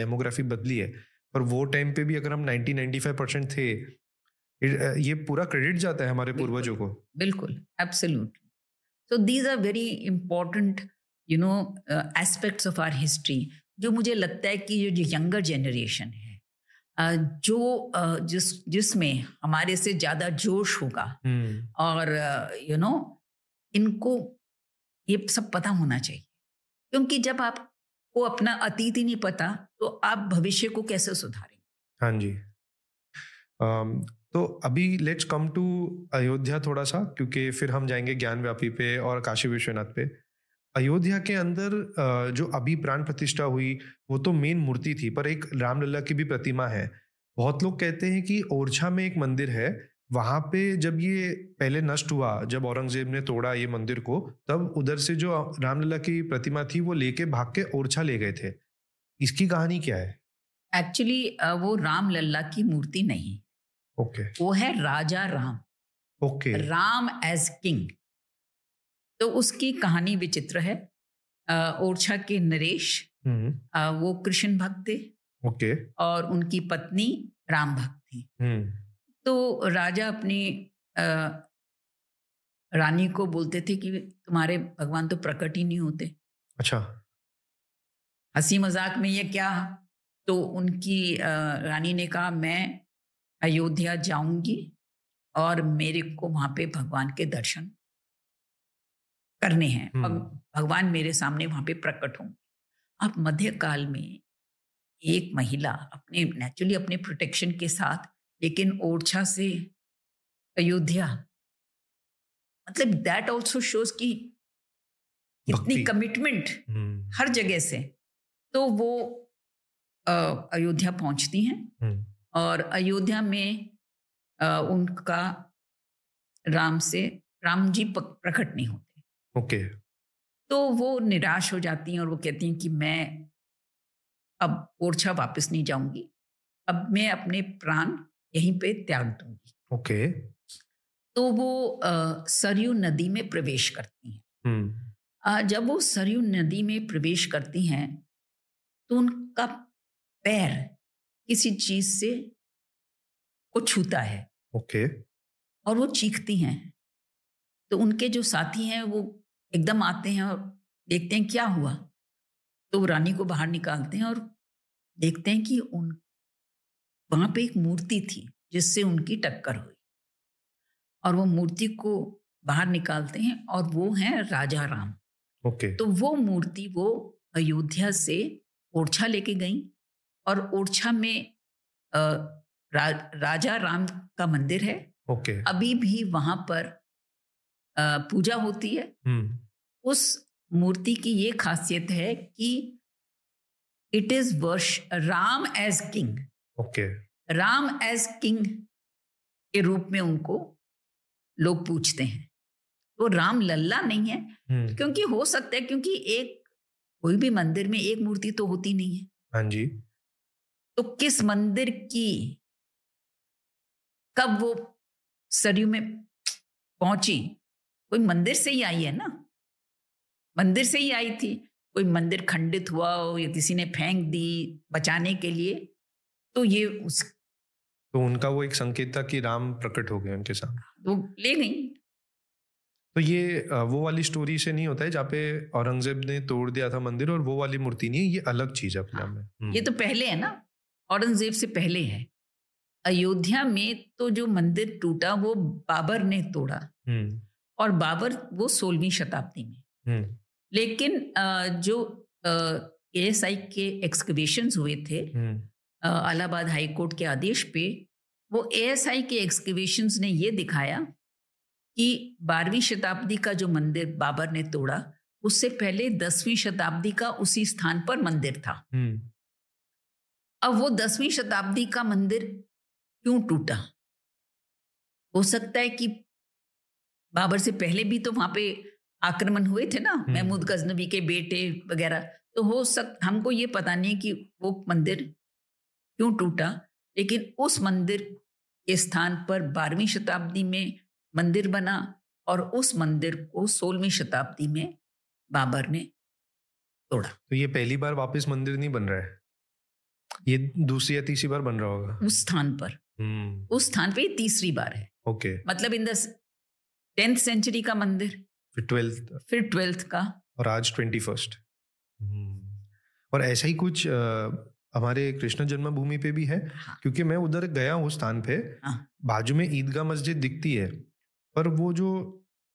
डेमोग्राफी बदली है पर वो टाइम पे भी अगर हम नाइन्टी नाइन्टी फाइव परसेंट थे ये पूरा क्रेडिट जाता है हमारे पूर्वजों को बिल्कुल absolutely so these are very important you know aspects of our history जो मुझे लगता है कि जो यंगर जनरेशन है जो जिस जिसमें हमारे से ज्यादा जोश होगा हम्म। और यू नो इनको ये सब पता होना चाहिए क्योंकि जब आपको अपना अतीत ही नहीं पता तो आप भविष्य को कैसे सुधारेंगे हाँ जी um, तो अभी लेट्स कम टू अयोध्या थोड़ा सा क्योंकि फिर हम जाएंगे ज्ञान व्यापी पे और काशी विश्वनाथ पे अयोध्या के अंदर जो अभी प्राण प्रतिष्ठा हुई वो तो मेन मूर्ति थी पर एक रामलला की भी प्रतिमा है बहुत लोग कहते हैं कि ओरछा में एक मंदिर है वहां पे जब ये पहले नष्ट हुआ जब औरंगजेब ने तोड़ा ये मंदिर को तब उधर से जो रामलला की प्रतिमा थी वो लेके भाग के ओरछा ले गए थे इसकी कहानी क्या है एक्चुअली वो रामलला की मूर्ति नहीं ओके okay. वो है Raja Ram okay okay. Ram as king तो उसकी कहानी विचित्र है ओरछा के नरेश हम्म। वो कृष्ण भक्त थे ओके और उनकी पत्नी राम भक्त थी हम्म। तो राजा अपनी रानी को बोलते थे कि तुम्हारे भगवान तो प्रकट ही नहीं होते अच्छा हंसी मजाक में ये क्या तो उनकी रानी ने कहा मैं अयोध्या जाऊंगी और मेरे को वहां पे भगवान के दर्शन करने हैं हम्म। भगवान मेरे सामने वहां पे प्रकट होंगे अब मध्यकाल में एक महिला अपने नेचुरली अपने प्रोटेक्शन के साथ लेकिन ओरछा से अयोध्या मतलब दैट ऑल्सो शोज की इतनी कमिटमेंट हर जगह से तो वो अयोध्या पहुंचती हैं हम्म। और अयोध्या में आ, उनका राम से राम जी प्रकट नहीं होते ओके तो वो निराश हो जाती हैं और वो कहती हैं कि मैं अब ओरछा वापस नहीं जाऊंगी अब मैं अपने प्राण यहीं पे त्याग दूंगी ओके तो वो सरयू नदी में प्रवेश करती हैं हम्म। जब वो सरयू नदी में प्रवेश करती हैं तो उनका पैर किसी चीज से को छूता है ओके और वो चीखती हैं तो उनके जो साथी हैं वो एकदम आते हैं और देखते हैं क्या हुआ तो रानी को बाहर निकालते हैं और देखते हैं कि उन वहां पे एक मूर्ति थी जिससे उनकी टक्कर हुई और वो मूर्ति को बाहर निकालते हैं और वो है राजा राम ओके तो वो मूर्ति वो अयोध्या से ओरछा लेके गई और ओरछा में रा, राजा राम का मंदिर है ओके अभी भी वहां पर पूजा होती है हम्म। उस मूर्ति की ये खासियत है कि it is worship Ram as king okay Ram as king के रूप में उनको लोग पूछते हैं वो तो राम लल्ला नहीं है हम्म। क्योंकि हो सकता है क्योंकि एक कोई भी मंदिर में एक मूर्ति तो होती नहीं है हाँ जी तो किस मंदिर की कब वो सरयू में पहुंची कोई मंदिर से ही आई है ना मंदिर से ही आई थी कोई मंदिर खंडित हुआ हो या किसी ने फेंक दी बचाने के लिए तो ये उस तो उनका वो एक संकेत था कि राम प्रकट हो गए उनके साथ वो ले गई तो ये वो वाली स्टोरी से नहीं होता है जहाँ पे औरंगजेब ने तोड़ दिया था मंदिर और वो वाली मूर्ति नहीं ये अलग चीज है अपने में हाँ। हम्म। ये तो पहले है ना औरंगजेब से पहले है अयोध्या में तो जो मंदिर टूटा वो बाबर ने तोड़ा हम्म। और बाबर वो सोलहवीं शताब्दी में हम्म। लेकिन जो एस आई के एक्सकवेशन हुए थे हम्म। अलाहाबाद हाई कोर्ट के आदेश पे वो एस आई के एक्सकवेशन ने ये दिखाया कि बारहवीं शताब्दी का जो मंदिर बाबर ने तोड़ा उससे पहले दसवीं शताब्दी का उसी स्थान पर मंदिर था हम्म। अब वो दसवीं शताब्दी का मंदिर क्यों टूटा हो सकता है कि बाबर से पहले भी तो वहां पे आक्रमण हुए थे ना हम्म। महमूद गजनबी के बेटे वगैरह तो हो सक हमको ये पता नहीं कि वो मंदिर क्यों टूटा लेकिन उस मंदिर के स्थान पर बारहवीं शताब्दी में मंदिर बना और उस मंदिर को सोलहवीं शताब्दी में बाबर ने तोड़ा तो ये पहली बार वापस मंदिर नहीं बन रहा है ये दूसरी या तीसरी बार बन रहा होगा उस स्थान पर हम्म। उस स्थान पे ये तीसरी बार है ओके मतलब इन द टेंथ सेंचुरी का मंदिर फिर ट्वेल्थ फिर ट्वेल्थ का और आज ट्वेंटी फर्स्ट हम्म। और ऐसा ही कुछ हमारे कृष्ण जन्मभूमि पे भी है हाँ। क्योंकि मैं उधर गया हूँ स्थान पे हाँ। बाजू में ईदगाह मस्जिद दिखती है पर वो जो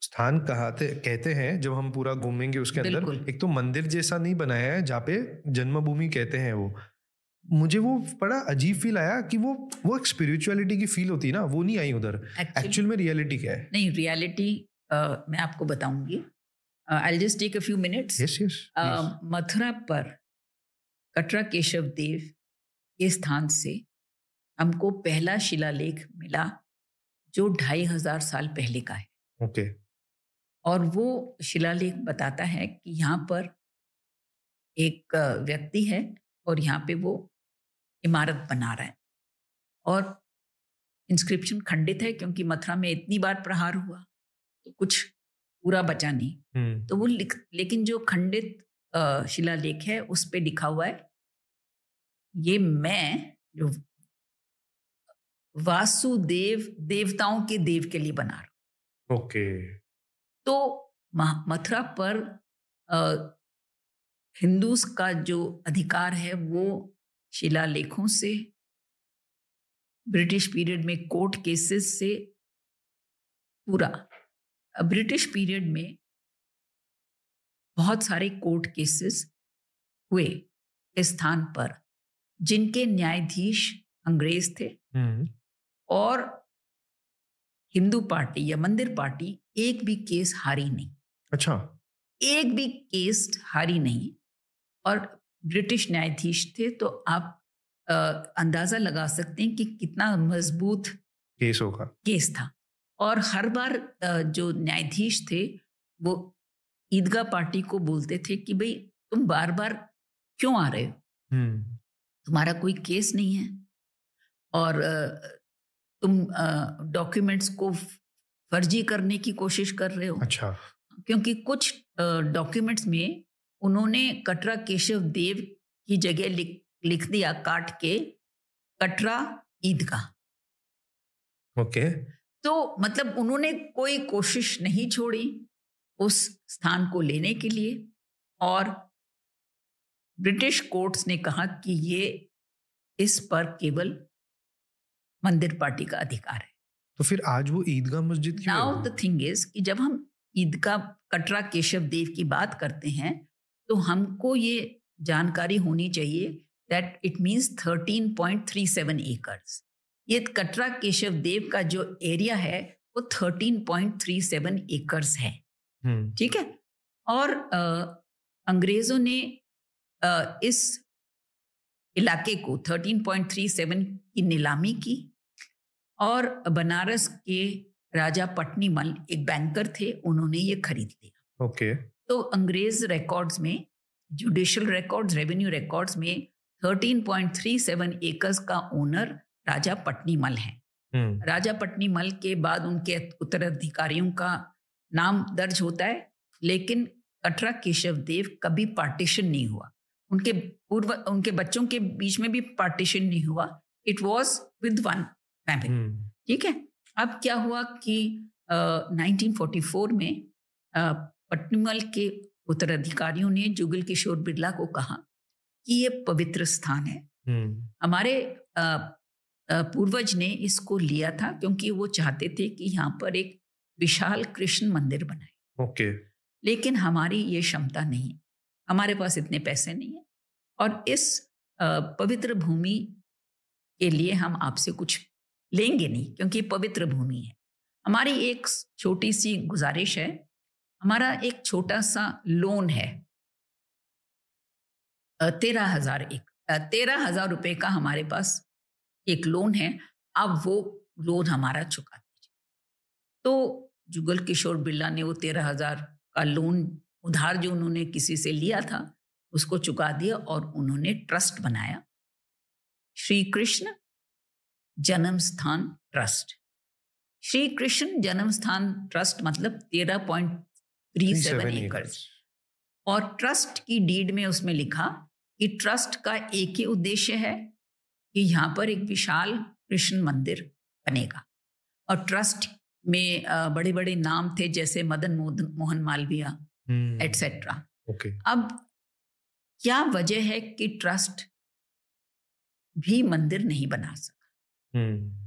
स्थान कहते कहते हैं जब हम पूरा घूमेंगे उसके अंदर एक तो मंदिर जैसा नहीं बनाया है जहाँ पे जन्मभूमि कहते हैं वो मुझे वो बड़ा अजीब फील आया कि वो वो एक स्पिरिचुअलिटी की फील होती है ना वो नहीं आई उधर एक्चुअल में रियलिटी क्या है नहीं रियलिटी मैं आपको बताऊंगी I just take a few minutes Mathura पर कटरा केशव देव के स्थान से हमको पहला शिलालेख मिला जो ढाई हजार साल पहले का है ओके okay. और वो शिलालेख बताता है कि यहाँ पर एक व्यक्ति है और यहाँ पे वो इमारत बना रहा है और इंस्क्रिप्शन खंडित है क्योंकि मथुरा में इतनी बार प्रहार हुआ तो कुछ पूरा बचा नहीं हम्म। तो वो लिख लेकिन जो खंडित लेख है उस पर लिखा हुआ है ये मैं जो वासुदेव देवताओं के देव के लिए बना रहा ओके तो मथुरा पर हिंदू का जो अधिकार है वो शिलालेखों से ब्रिटिश पीरियड में कोर्ट केसेस से पूरा ब्रिटिश पीरियड में बहुत सारे कोर्ट केसेस हुए इस स्थान पर जिनके न्यायाधीश अंग्रेज थे और हिंदू पार्टी या मंदिर पार्टी एक भी केस हारी नहीं अच्छा एक भी केस हारी नहीं और ब्रिटिश न्यायाधीश थे तो आप आ, अंदाजा लगा सकते हैं कि कितना मजबूत केस होगा केस था और हर बार जो न्यायाधीश थे वो ईदगाह पार्टी को बोलते थे कि भाई तुम बार बार क्यों आ रहे हो हम्म। तुम्हारा कोई केस नहीं है और तुम डॉक्यूमेंट्स को फर्जी करने की कोशिश कर रहे हो अच्छा क्योंकि कुछ डॉक्यूमेंट्स में उन्होंने कटरा केशव देव की जगह लिख लिख दिया काट के कटरा ईदगाह ओके okay. तो मतलब उन्होंने कोई कोशिश नहीं छोड़ी उस स्थान को लेने के लिए और ब्रिटिश कोर्ट्स ने कहा कि ये इस पर केवल मंदिर पार्टी का अधिकार है तो फिर आज वो ईदगाह मस्जिद नाउ द थिंग इज कि जब हम ईदगाह कटरा केशव देव की बात करते हैं तो हमको ये जानकारी होनी चाहिए that it means thirteen point three seven acres ये कटरा केशव देव का जो एरिया है वो 13.37 एकर्स है हम्म। ठीक है और आ, अंग्रेजों ने आ, इस इलाके को 13.37 की नीलामी की और बनारस के राजा पटनीमल एक बैंकर थे उन्होंने ये खरीद लिया ओके okay. तो अंग्रेज रिकॉर्ड्स में जुडिशियल रिकॉर्ड्स रेवेन्यू रिकॉर्ड्स में 13.37 एकर्स का ओनर राजा पटनीमल हैं हम्म। राजा पटनीमल के बाद उनके उत्तराधिकारियों का नाम दर्ज होता है लेकिन कटरा केशव देव कभी पार्टीशन नहीं हुआ उनके पूर्व उनके बच्चों के बीच में भी पार्टीशन नहीं हुआ it was with one family ठीक है अब क्या हुआ कि नाइनटीन फोर्टी फोर में पटनीमल के उत्तराधिकारियों ने जुगल किशोर बिरला को कहा कि ये पवित्र स्थान है हम्म। हमारे पूर्वज ने इसको लिया था क्योंकि वो चाहते थे कि यहाँ पर एक विशाल कृष्ण मंदिर बनाए ओके लेकिन हमारी ये क्षमता नहीं है हमारे पास इतने पैसे नहीं है और इस पवित्र भूमि के लिए हम आपसे कुछ लेंगे नहीं क्योंकि पवित्र भूमि है हमारी एक छोटी सी गुजारिश है हमारा एक छोटा सा लोन है तेरह हजार एक तेरह हजार रुपये का हमारे पास एक लोन है अब वो लोन हमारा चुका दीजिए तो जुगल किशोर बिरला ने वो तेरह हजार का लोन उधार जो उन्होंने किसी से लिया था उसको चुका दिया और उन्होंने ट्रस्ट बनाया श्री कृष्ण जन्म स्थान ट्रस्ट श्री कृष्ण जन्म स्थान ट्रस्ट मतलब तेरह पॉइंट थ्री सेवन एकड़ और ट्रस्ट की डीड में उसमें लिखा कि ट्रस्ट का एक ही उद्देश्य है कि यहाँ पर एक विशाल कृष्ण मंदिर बनेगा और ट्रस्ट में बड़े बड़े नाम थे जैसे मदन मोहन मालवीय एटसेट्रा हम्म। अब क्या वजह है कि ट्रस्ट भी मंदिर नहीं बना सका हम्म।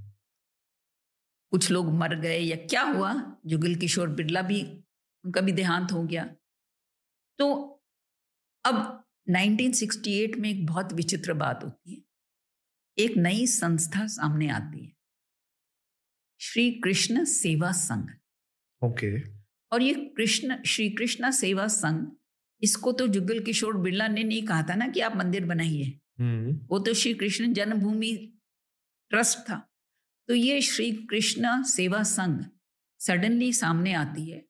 कुछ लोग मर गए या क्या हुआ जुगल किशोर बिरला भी उनका भी देहांत हो गया तो अब 1968 में एक बहुत विचित्र बात होती है एक नई संस्था सामने आती है श्री कृष्ण सेवा संघ ओके okay. और ये कृष्ण श्री कृष्ण सेवा संघ इसको तो जुगल किशोर बिरला ने नहीं कहा था ना कि आप मंदिर बनाइए hmm. वो तो श्री कृष्ण जन्मभूमि ट्रस्ट था तो ये श्री कृष्ण सेवा संघ सडनली सामने आती है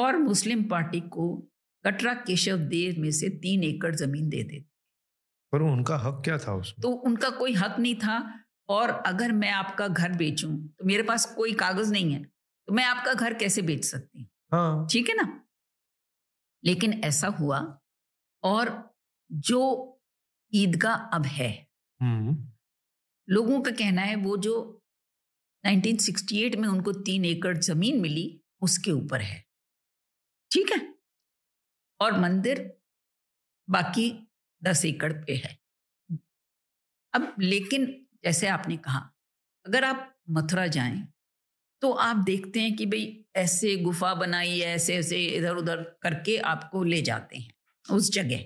और मुस्लिम पार्टी को कटरा केशव देव में से तीन एकड़ जमीन दे देती पर उनका हक क्या था उसमें तो उनका कोई हक नहीं था और अगर मैं आपका घर बेचूं तो मेरे पास कोई कागज नहीं है तो मैं आपका घर कैसे बेच सकती हूँ हाँ। ठीक है ना लेकिन ऐसा हुआ और जो ईदगाह अब है हम्म। लोगों का कहना है वो जो 1968 में उनको तीन एकड़ जमीन मिली उसके ऊपर है ठीक है और मंदिर बाकी दस एकड़ पे है अब लेकिन जैसे आपने कहा अगर आप मथुरा जाएं तो आप देखते हैं कि भाई ऐसे गुफा बनाई है ऐसे ऐसे इधर उधर करके आपको ले जाते हैं उस जगह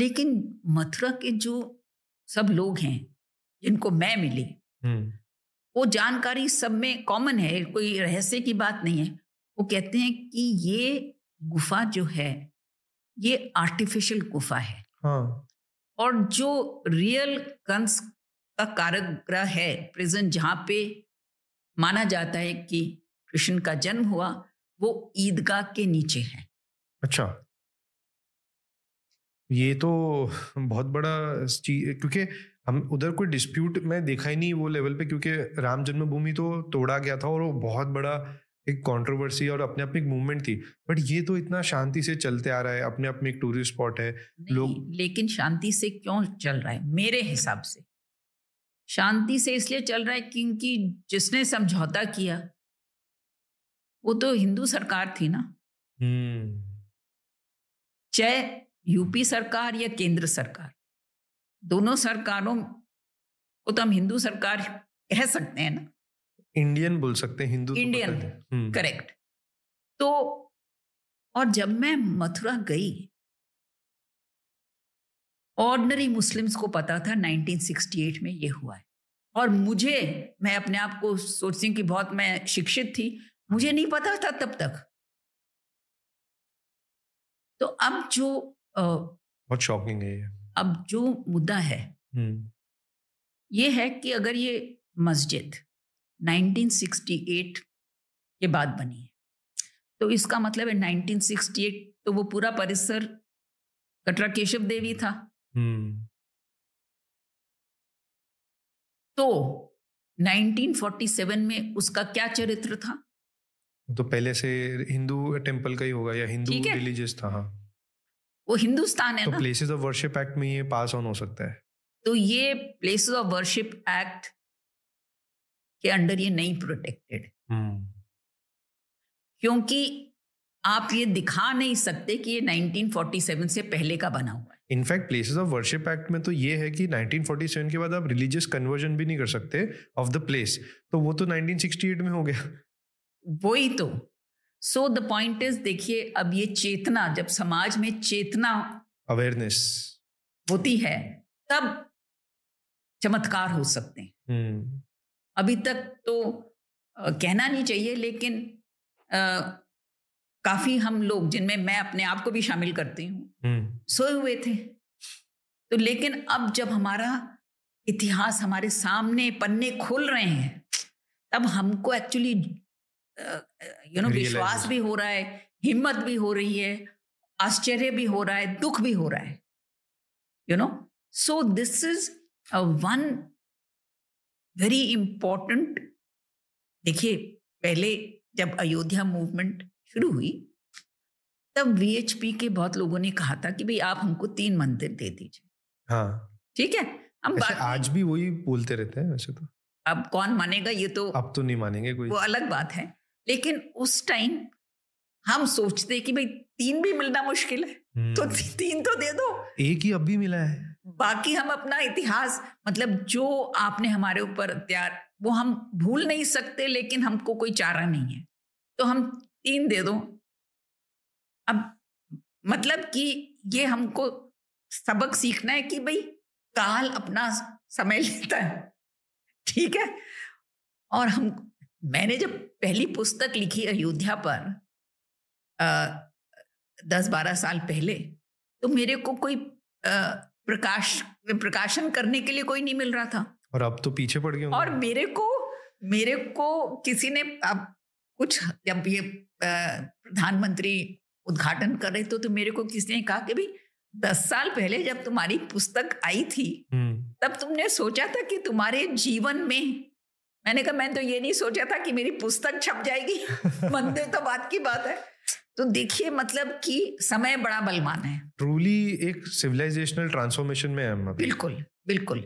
लेकिन मथुरा के जो सब लोग हैं जिनको मैं मिली हम्म। वो जानकारी सब में कॉमन है कोई रहस्य की बात नहीं है वो कहते हैं कि ये गुफा जो है ये आर्टिफिशियल गुफा है हाँ। और जो रियल कंस का कारग्रह है प्रिजन जहाँ पे माना जाता है कि कृष्ण का जन्म हुआ वो ईदगाह के नीचे है अच्छा ये तो बहुत बड़ा चीज क्योंकि हम उधर कोई डिस्प्यूट में देखा ही नहीं वो लेवल पे क्योंकि राम जन्मभूमि तो तोड़ा गया था और वो बहुत बड़ा एक कंट्रोवर्सी और अपने आप में एक मूवमेंट थी बट ये तो इतना शांति से चलते आ रहा है अपने आप में एक टूरिस्ट स्पॉट है लोग लेकिन शांति से क्यों चल रहा है मेरे हिसाब से शांति से इसलिए चल रहा है क्योंकि जिसने समझौता किया वो तो हिंदू सरकार थी ना हम्म। चाहे यूपी सरकार या केंद्र सरकार दोनों सरकारों को तो हम हिंदू सरकार कह सकते हैं ना इंडियन बोल सकते हैं हिंदू इंडियन तो करेक्ट हम्म। तो और जब मैं मथुरा गई ऑर्डनरी मुस्लिम्स को पता था 1968 में ये हुआ है और मुझे मैं अपने आप को सोचती हूँ कि बहुत मैं शिक्षित थी मुझे नहीं पता था तब तक तो अब जो बहुत शॉकिंग है ये अब जो मुद्दा है हम्म। ये है कि अगर ये मस्जिद 1968 के बाद बनी है तो इसका मतलब है 1968 तो वो पूरा परिसर कटरा केशव देवी था हम्म। तो 1947 में उसका क्या चरित्र था तो पहले से हिंदू टेंपल का ही होगा या हिंदू रिलीजियस था हाँ वो हिंदुस्तान है तो प्लेसेस ऑफ वर्शिप एक्ट में ये पास ऑन हो सकता है तो ये प्लेसेस ऑफ वर्शिप एक्ट के अंडर ये नहीं प्रोटेक्टेड है हम्म। क्योंकि आप ये दिखा नहीं सकते कि ये 1947 से पहले का बना हुआ है in fact places of worship act में तो ये है कि 1947 के बाद आप रिलीजियस कन्वर्जन भी नहीं कर सकते ऑफ द प्लेस तो वो तो 1968 में हो गया वही तो सो द पॉइंट इज देखिए अब ये चेतना जब समाज में चेतना अवेयरनेस होती है तब चमत्कार हो सकते हैं hmm. अभी तक तो कहना नहीं चाहिए लेकिन आ, काफी हम लोग जिनमें मैं अपने आप को भी शामिल करती हूँ हम्म। सोए हुए थे तो लेकिन अब जब हमारा इतिहास हमारे सामने पन्ने खोल रहे हैं तब हमको एक्चुअली यू नो विश्वास भी हो रहा है हिम्मत भी हो रही है आश्चर्य भी हो रहा है दुख भी हो रहा है you know so this is one very important देखिए पहले जब अयोध्या मूवमेंट शुरू हुई तब वीएचपी के बहुत लोगों ने कहा था कि भाई आप हमको तीन मंदिर दे दीजिए हाँ ठीक है हम आज भी वही बोलते रहते हैं वैसे तो अब कौन मानेगा ये तो अब तो नहीं मानेंगे कोई वो अलग बात है लेकिन उस टाइम हम सोचते कि भाई तीन भी मिलना मुश्किल है तो हम्म। ती, तीन तो दे दो एक ही अब भी मिला है बाकी हम अपना इतिहास मतलब जो आपने हमारे ऊपर अत्यार वो हम भूल नहीं सकते लेकिन हमको कोई चारा नहीं है तो हम तीन दे दो अब मतलब कि ये हमको सबक सीखना है कि भाई काल अपना समय लेता है ठीक है और हम मैंने जब पहली पुस्तक लिखी अयोध्या पर आ, दस बारह साल पहले तो मेरे को कोई आ, प्रकाश प्रकाशन करने के लिए कोई नहीं मिल रहा था और अब तो पीछे पड़ गए और मेरे को मेरे को किसी ने अब कुछ जब ये प्रधानमंत्री उद्घाटन कर रहे थे तो मेरे को किसी ने कहा कि भाई दस साल पहले जब तुम्हारी पुस्तक आई थी हम्म। तब तुमने सोचा था कि तुम्हारे जीवन में मैंने कहा मैंने तो ये नहीं सोचा था कि मेरी पुस्तक छप जाएगी मंदिर तो बात की बात है तो देखिए मतलब कि समय बड़ा बलवान है ट्रूली एक सिविलाइजेशनल ट्रांसफॉर्मेशन में है बिल्कुल बिल्कुल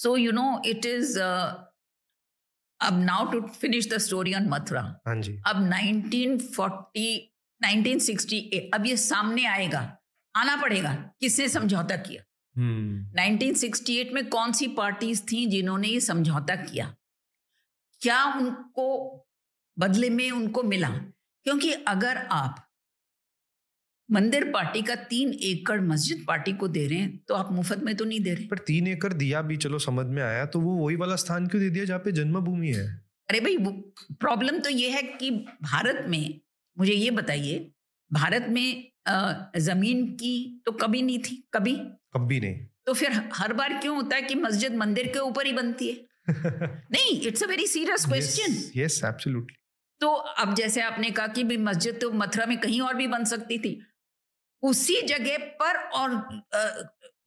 so you know it is अब now to finish the story on Mathura हाँ जी अब 1940 1968 अब ये सामने आएगा आना पड़ेगा किसने समझौता किया हम्म। hmm. 1968 में कौन सी पार्टीज थी जिन्होंने ये समझौता किया क्या उनको बदले में उनको मिला क्योंकि अगर आप मंदिर पार्टी का तीन एकड़ मस्जिद पार्टी को दे रहे हैं तो आप मुफ्त में तो नहीं दे रहे पर तीन एकड़ दिया भी चलो समझ में आया तो वो वही वाला स्थान क्यों दे दिया जहाँ पे जन्मभूमि है अरे भाई प्रॉब्लम तो ये है कि भारत में मुझे ये बताइए भारत में जमीन की तो कभी नहीं थी कभी कभी नहीं तो फिर हर बार क्यों होता है कि मस्जिद मंदिर के ऊपर ही बनती है नहीं it's a very serious question yes absolutely तो अब जैसे आपने कहा कि भी मस्जिद तो मथुरा में कहीं और भी बन सकती थी उसी जगह पर और आ,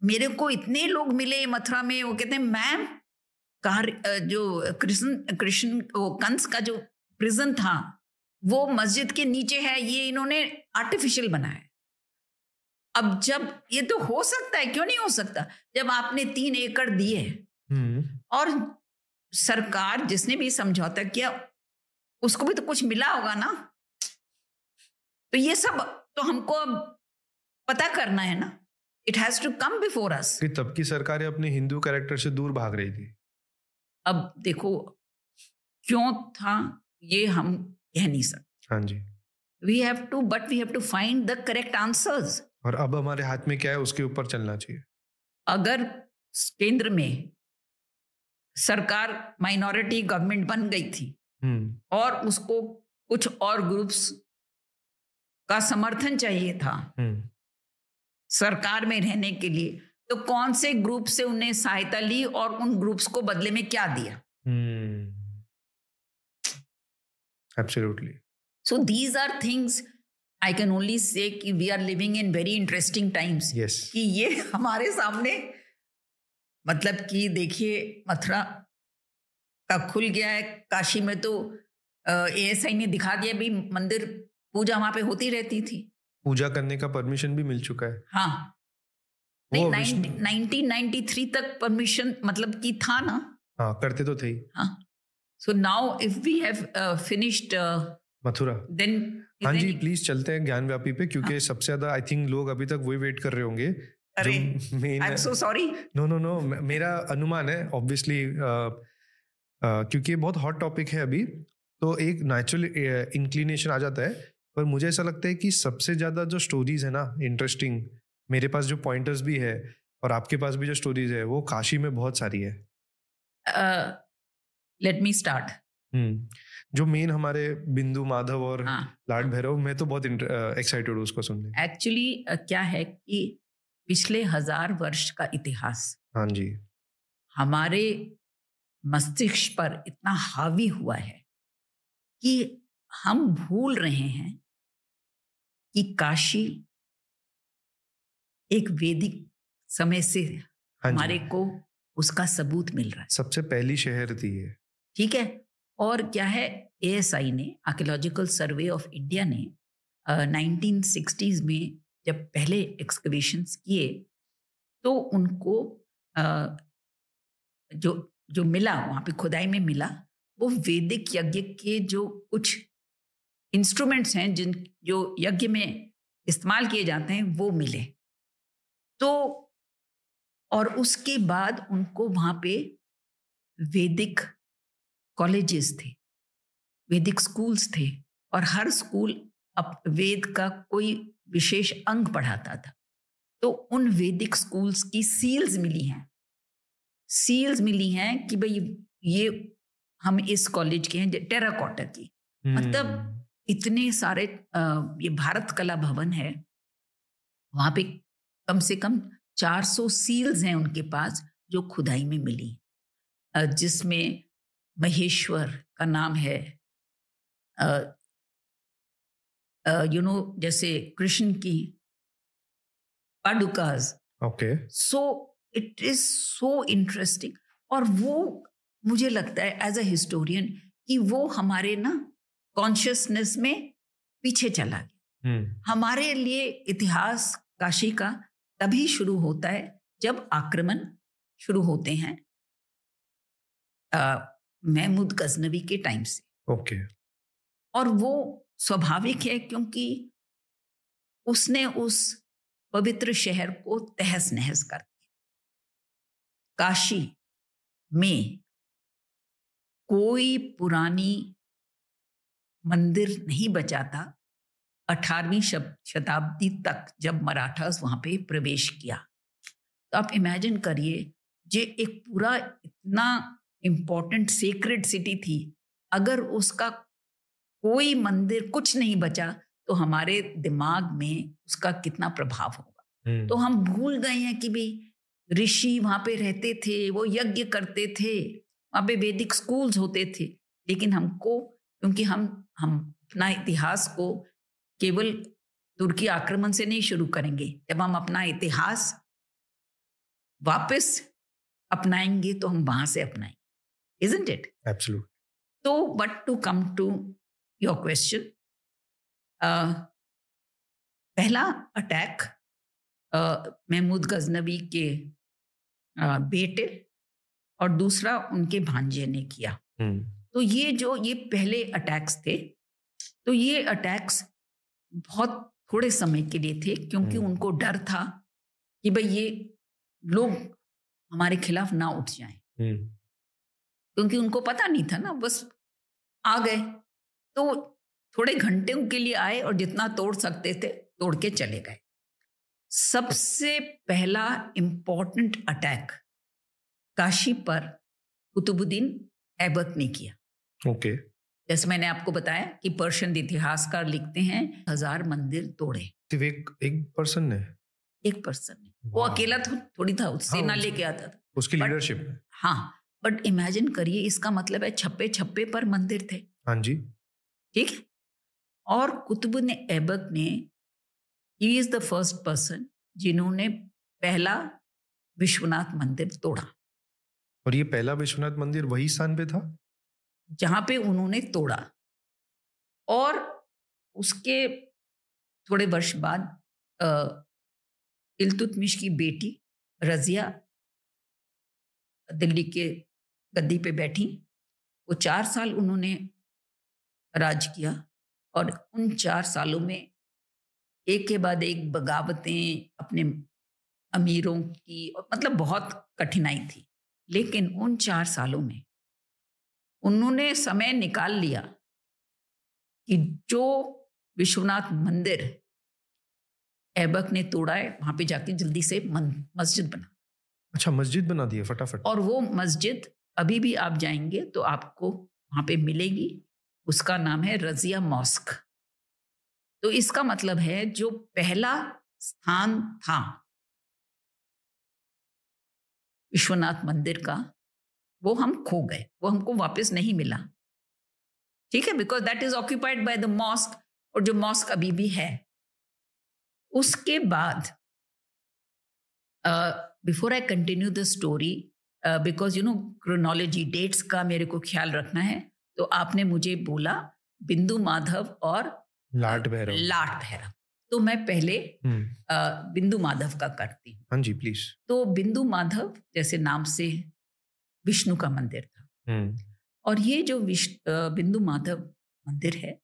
मेरे को इतने लोग मिले मथुरा में वो कहते हैं मैम कार जो कृष्ण कृष्ण वो कंस का जो प्रिजन था वो मस्जिद के नीचे है ये इन्होंने आर्टिफिशियल बनाया अब जब ये तो हो सकता है क्यों नहीं हो सकता जब आपने तीन एकड़ दिए हम्म। और सरकार जिसने भी समझौता किया उसको भी तो कुछ मिला होगा ना तो ये सब तो हमको अब पता करना है ना it has to come before us कि तब की सरकारें अपने हिंदू कैरेक्टर से दूर भाग रही थी अब देखो क्यों था ये हम कह नहीं सकते हाँ जी we have to but we have to find the correct answers और अब हमारे हाथ में क्या है उसके ऊपर चलना चाहिए अगर केंद्र में सरकार माइनॉरिटी गवर्नमेंट बन गई थी हम्म। और उसको कुछ और ग्रुप्स का समर्थन चाहिए था हम्म। सरकार में रहने के लिए तो कौन से ग्रुप से उन्हें सहायता ली और उन ग्रुप्स को बदले में क्या दिया absolutely so these are things I can only say that we are living in very interesting times कि ये हमारे सामने मतलब कि देखिए मथुरा का खुल गया है काशी में तो एस आई ने दिखा दिया भी मंदिर पूजा वहां पे होती रहती थी पूजा करने का परमिशन भी मिल चुका है हाँ नाइनटीन 1993 तक परमिशन मतलब की था ना हाँ करते तो थे हाँ so now if we have finished Mathura then हाँ जी प्लीज चलते हैं ज्ञान व्यापी पे क्योंकि हाँ. सबसे ज्यादा आई थिंक लोग अभी तक वही वेट कर रहे होंगे अरे I am so sorry no no no मेरा अनुमान है ऑब्वियसली uh, क्योंकि ये बहुत हॉट टॉपिक है अभी तो एक नेचुरल इंक्लिनेशन आ जाता है पर मुझे ऐसा लगता है कि सबसे ज़्यादा जो स्टोरीज है ना इंटरेस्टिंग मेरे पास जो पॉइंटर्स भी है और आपके पास भी जो स्टोरीज है वो काशी में बहुत सारी है लेट मी स्टार्ट जो मेन हमारे बिंदु माधव और हाँ, लाड भैरव मैं तो बहुत एक्साइटेड हूँ उसको सुनने एक्चुअली uh, क्या है कि पिछले हजार वर्ष का इतिहास हाँ जी हमारे मस्तिष्क पर इतना हावी हुआ है कि हम भूल रहे हैं कि काशी एक वैदिक समय से हाँ हमारे को उसका सबूत मिल रहा है सबसे पहली शहर थी है ठीक है और क्या है एएसआई ने आर्कियोलॉजिकल सर्वे ऑफ इंडिया ने नाइनटीन uh, में जब पहले एक्सकवेशन किए तो उनको uh, जो जो मिला वहाँ पे खुदाई में मिला वो वैदिक यज्ञ के जो कुछ इंस्ट्रूमेंट्स हैं जिन जो यज्ञ में इस्तेमाल किए जाते हैं वो मिले तो और उसके बाद उनको वहाँ पे वैदिक कॉलेजेस थे वैदिक स्कूल्स थे और हर स्कूल अप वेद का कोई विशेष अंग पढ़ाता था तो उन वैदिक स्कूल्स की सील्स मिली हैं सील्स मिली हैं कि भाई ये हम इस कॉलेज के हैं टेराकोटा की मतलब हम्म। इतने सारे ये भारत कला भवन है वहां पे कम से कम 400 सील्स हैं उनके पास जो खुदाई में मिली जिसमें महेश्वर का नाम है यू नो जैसे कृष्ण की padukas okay so it is so interesting और वो मुझे लगता है एज अ हिस्टोरियन कि वो हमारे ना कॉन्शियसनेस में पीछे चला गया hmm. हमारे लिए इतिहास काशी का तभी शुरू होता है जब आक्रमण शुरू होते हैं महमूद गजनबी के टाइम से ओके okay. और वो स्वाभाविक है क्योंकि उसने उस पवित्र शहर को तहस नहस कर काशी में कोई पुरानी मंदिर नहीं बचाता अठारहवीं शताब्दी तक जब मराठास वहां पे प्रवेश किया तो आप इमेजिन करिए जे एक पूरा इतना इम्पोर्टेंट सीक्रेट सिटी थी अगर उसका कोई मंदिर कुछ नहीं बचा तो हमारे दिमाग में उसका कितना प्रभाव होगा हम्म। तो हम भूल गए हैं कि भाई ऋषि वहां पे रहते थे वो यज्ञ करते थे वहां पे वैदिक स्कूल्स होते थे लेकिन हमको क्योंकि हम हम अपना इतिहास को केवल तुर्की आक्रमण से नहीं शुरू करेंगे जब हम अपना इतिहास वापस अपनाएंगे तो हम वहां से अपनाएंगे इजंट इट एब्सोल्यूट तो but to come to your question पहला अटैक महमूद गजनबी के आ, बेटे और दूसरा उनके भांजे ने किया हम्म। तो ये जो ये पहले अटैक्स थे तो ये अटैक्स बहुत थोड़े समय के लिए थे क्योंकि हम्म। उनको डर था कि भाई ये लोग हमारे खिलाफ ना उठ जाएं हम्म। क्योंकि उनको पता नहीं था ना बस आ गए तो थोड़े घंटे के लिए आए और जितना तोड़ सकते थे तोड़ के चले गए सबसे पहला इम्पोर्टेंट अटैक काशी पर कुतुबुद्दीन ऐबक ने किया ओके okay. जैसे मैंने आपको बताया कि पर्शियन इतिहासकार लिखते हैं हजार मंदिर तोड़े सिर्फ एक एक पर्सन ने एक पर्सन ने वो अकेला थो, थोड़ी था उससे हाँ, ना लेके आता था उसकी लीडरशिप हाँ बट इमेजिन करिए इसका मतलब है छप्पे छप्पे पर मंदिर थे हाँ जी ठीक और कुतुबुद्दीन ऐबक ने he is the first person जिन्होंने पहला विश्वनाथ मंदिर तोड़ा और ये पहला विश्वनाथ मंदिर वही स्थान पे था जहां पे उन्होंने तोड़ा और उसके थोड़े वर्ष बाद इल्तुतमिश की बेटी रजिया दिल्ली के गद्दी पे बैठी वो चार साल उन्होंने राज किया और उन चार सालों में एक के बाद एक बगावतें अपने अमीरों की मतलब बहुत कठिनाई थी लेकिन उन चार सालों में उन्होंने समय निकाल लिया कि जो विश्वनाथ मंदिर ऐबक ने तोड़ा है वहां पे जाके जल्दी से मस्जिद बना अच्छा मस्जिद बना दी फटाफट और वो मस्जिद अभी भी आप जाएंगे तो आपको वहां पे मिलेगी उसका नाम है रजिया मॉस्क तो इसका मतलब है जो पहला स्थान था विश्वनाथ मंदिर का वो हम खो गए वो हमको वापस नहीं मिला ठीक है because that is occupied by the mosque और जो मॉस्क अभी भी है उसके बाद before I continue the story because you know chronology dates का मेरे को ख्याल रखना है तो आपने मुझे बोला बिंदु माधव और लाट भैरव लाट भैरव तो मैं पहले हम्म। बिंदु माधव का करती हूँ हाँ जी प्लीज तो बिंदु माधव जैसे नाम से विष्णु का मंदिर था हम्म। और ये जो बिंदु माधव मंदिर है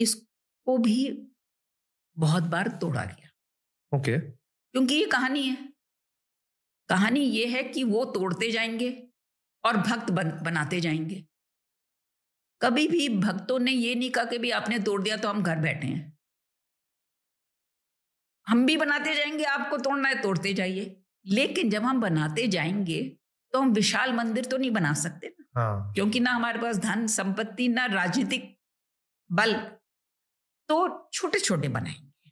इसको भी बहुत बार तोड़ा गया ओके क्योंकि ये कहानी है कहानी ये है कि वो तोड़ते जाएंगे और भक्त बन, बनाते जाएंगे कभी भी भक्तों ने ये नहीं कहा कि भी आपने तोड़ दिया तो हम घर बैठे हैं हम भी बनाते जाएंगे आपको तोड़ना है तोड़ते जाइए लेकिन जब हम बनाते जाएंगे तो हम विशाल मंदिर तो नहीं बना सकते ना हाँ। क्योंकि ना हमारे पास धन संपत्ति ना राजनीतिक बल तो छोटे छोटे बनाएंगे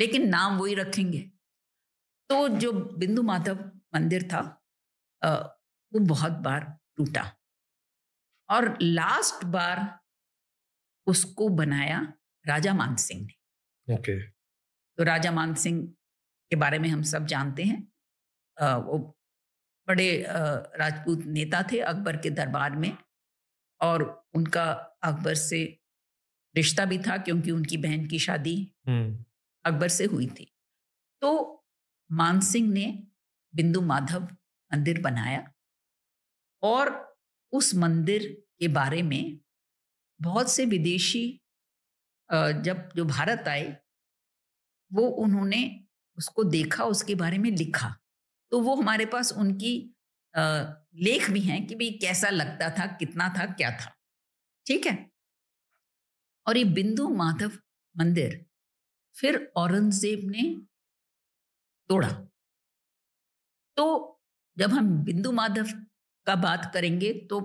लेकिन नाम वही रखेंगे तो जो बिंदु माधव मंदिर था वो बहुत बार टूटा और लास्ट बार उसको बनाया राजा मान सिंह ने ओके okay. तो राजा मान सिंह के बारे में हम सब जानते हैं आ, वो बड़े राजपूत नेता थे अकबर के दरबार में और उनका अकबर से रिश्ता भी था क्योंकि उनकी बहन की शादी हम्म। अकबर से हुई थी तो मानसिंह ने बिंदु माधव मंदिर बनाया और उस मंदिर के बारे में बहुत से विदेशी जब जो भारत आए वो उन्होंने उसको देखा उसके बारे में लिखा तो वो हमारे पास उनकी लेख भी हैं कि भाई कैसा लगता था कितना था क्या था ठीक है और ये बिंदु माधव मंदिर फिर औरंगजेब ने तोड़ा तो जब हम बिंदु माधव का बात करेंगे तो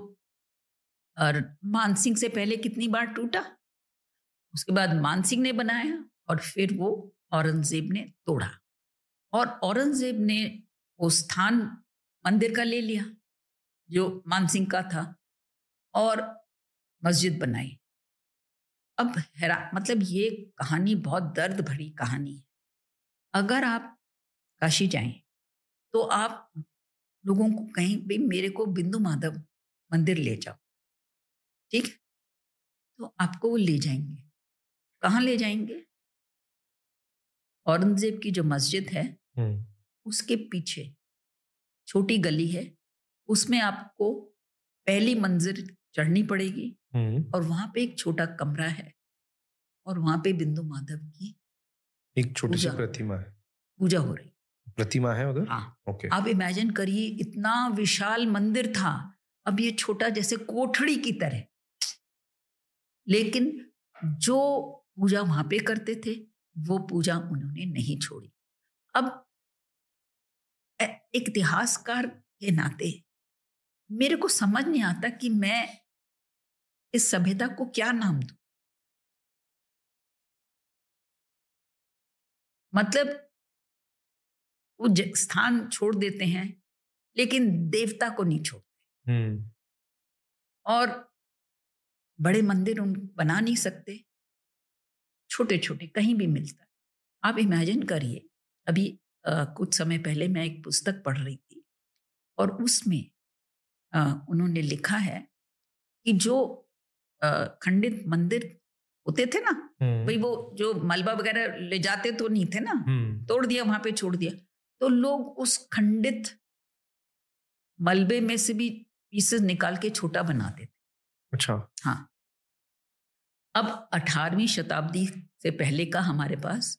और मानसिंह से पहले कितनी बार टूटा उसके बाद मानसिंह ने बनाया और फिर वो औरंगजेब ने तोड़ा और औरंगजेब ने वो स्थान मंदिर का ले लिया जो मानसिंह का था और मस्जिद बनाई अब हैरा मतलब ये कहानी बहुत दर्द भरी कहानी है अगर आप काशी जाएं तो आप लोगों को कहें भाई मेरे को बिंदु माधव मंदिर ले जाओ ठीक है तो आपको वो ले जाएंगे कहाँ ले जाएंगे औरंगजेब की जो मस्जिद है उसके पीछे छोटी गली है उसमें आपको पहली मंजिल चढ़नी पड़ेगी और वहां पे एक छोटा कमरा है और वहां पे बिंदु माधव की एक छोटी सी प्रतिमा है पूजा हो रही प्रतिमा है उधर हाँ ओके आप इमेजिन करिए इतना विशाल मंदिर था अब ये छोटा जैसे कोठड़ी की तरह लेकिन जो पूजा वहां पे करते थे वो पूजा उन्होंने नहीं छोड़ी अब एक इतिहासकार के नाते मेरे को समझ नहीं आता कि मैं इस सभ्यता को क्या नाम दू मतलब वो स्थान छोड़ देते हैं लेकिन देवता को नहीं छोड़ते हम्म। और बड़े मंदिर उन बना नहीं सकते छोटे छोटे कहीं भी मिलता आप इमेजिन करिए अभी आ, कुछ समय पहले मैं एक पुस्तक पढ़ रही थी और उसमें आ, उन्होंने लिखा है कि जो आ, खंडित मंदिर होते थे ना भाई हम्म। वो जो मलबा वगैरह ले जाते तो नहीं थे ना हम्म। तोड़ दिया वहां पे छोड़ दिया तो लोग उस खंडित मलबे में से भी पीसेस निकाल के छोटा बनाते थे अच्छा हाँ अब अठारवी शताब्दी से पहले का हमारे पास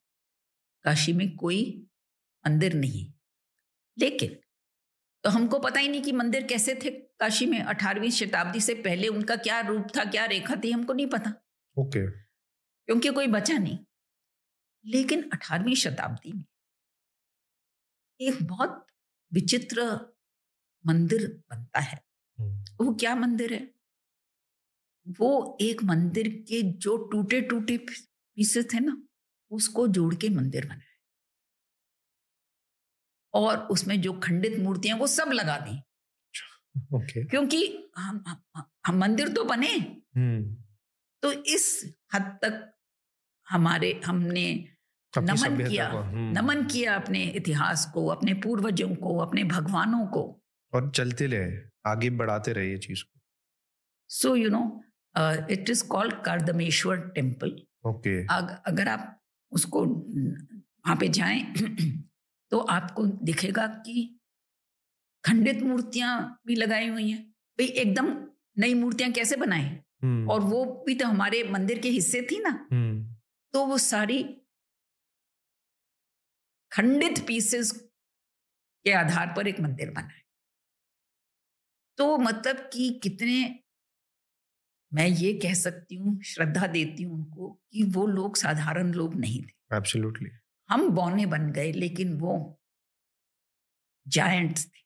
काशी में कोई मंदिर नहीं लेकिन तो हमको पता ही नहीं कि मंदिर कैसे थे काशी में 18वीं शताब्दी से पहले उनका क्या रूप था क्या रेखा थी हमको नहीं पता ओके okay. क्योंकि कोई बचा नहीं लेकिन अठारवी शताब्दी में एक बहुत विचित्र मंदिर बनता है हम्म। वो क्या मंदिर है वो एक मंदिर के जो टूटे टूटे पीसेस थे ना उसको जोड़ के मंदिर बना है और उसमें जो खंडित मूर्तियां वो सब लगा दी okay. क्योंकि हम, हम, हम मंदिर तो बने हम्म। तो इस हद तक हमारे हमने नमन किया हम्म। नमन किया अपने इतिहास को अपने पूर्वजों को अपने भगवानों को और चलते रहे आगे बढ़ाते रहे चीज को so you know it is called Kardameshwar temple okay अगर आप उसको वहां पे जाएं तो आपको दिखेगा कि खंडित मूर्तियां भी लगाई हुई हैं भाई एकदम नई मूर्तियां कैसे बनाए हम्म। और वो भी तो हमारे मंदिर के हिस्से थी ना हम्म। तो वो सारी खंडित पीसेस के आधार पर एक मंदिर बना है तो मतलब कि कितने मैं ये कह सकती हूँ श्रद्धा देती हूँ उनको कि वो लोग साधारण लोग नहीं थे Absolutely. हम बौने बन गए लेकिन वो जायंट्स थे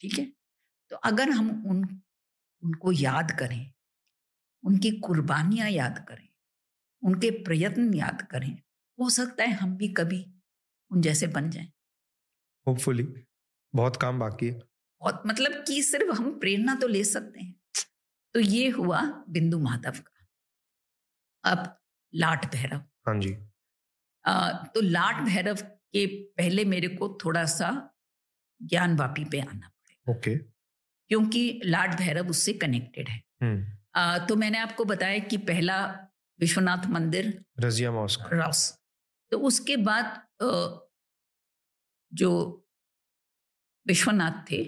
ठीक है तो अगर हम उन उनको याद करें उनकी कुर्बानियां याद करें उनके प्रयत्न याद करें हो सकता है हम भी कभी उन जैसे बन जाएं होपफुली बहुत काम बाकी है बहुत मतलब कि सिर्फ हम प्रेरणा तो ले सकते हैं तो ये हुआ बिंदु माधव का अब लाट भैरव हाँ जी आ, तो लाट भैरव के पहले मेरे को थोड़ा सा ज्ञान वापी पे आना पड़ेगा ओके क्योंकि लाट भैरव उससे कनेक्टेड है आ, तो मैंने आपको बताया कि पहला विश्वनाथ मंदिर रजिया मॉस्क तो उसके बाद जो विश्वनाथ थे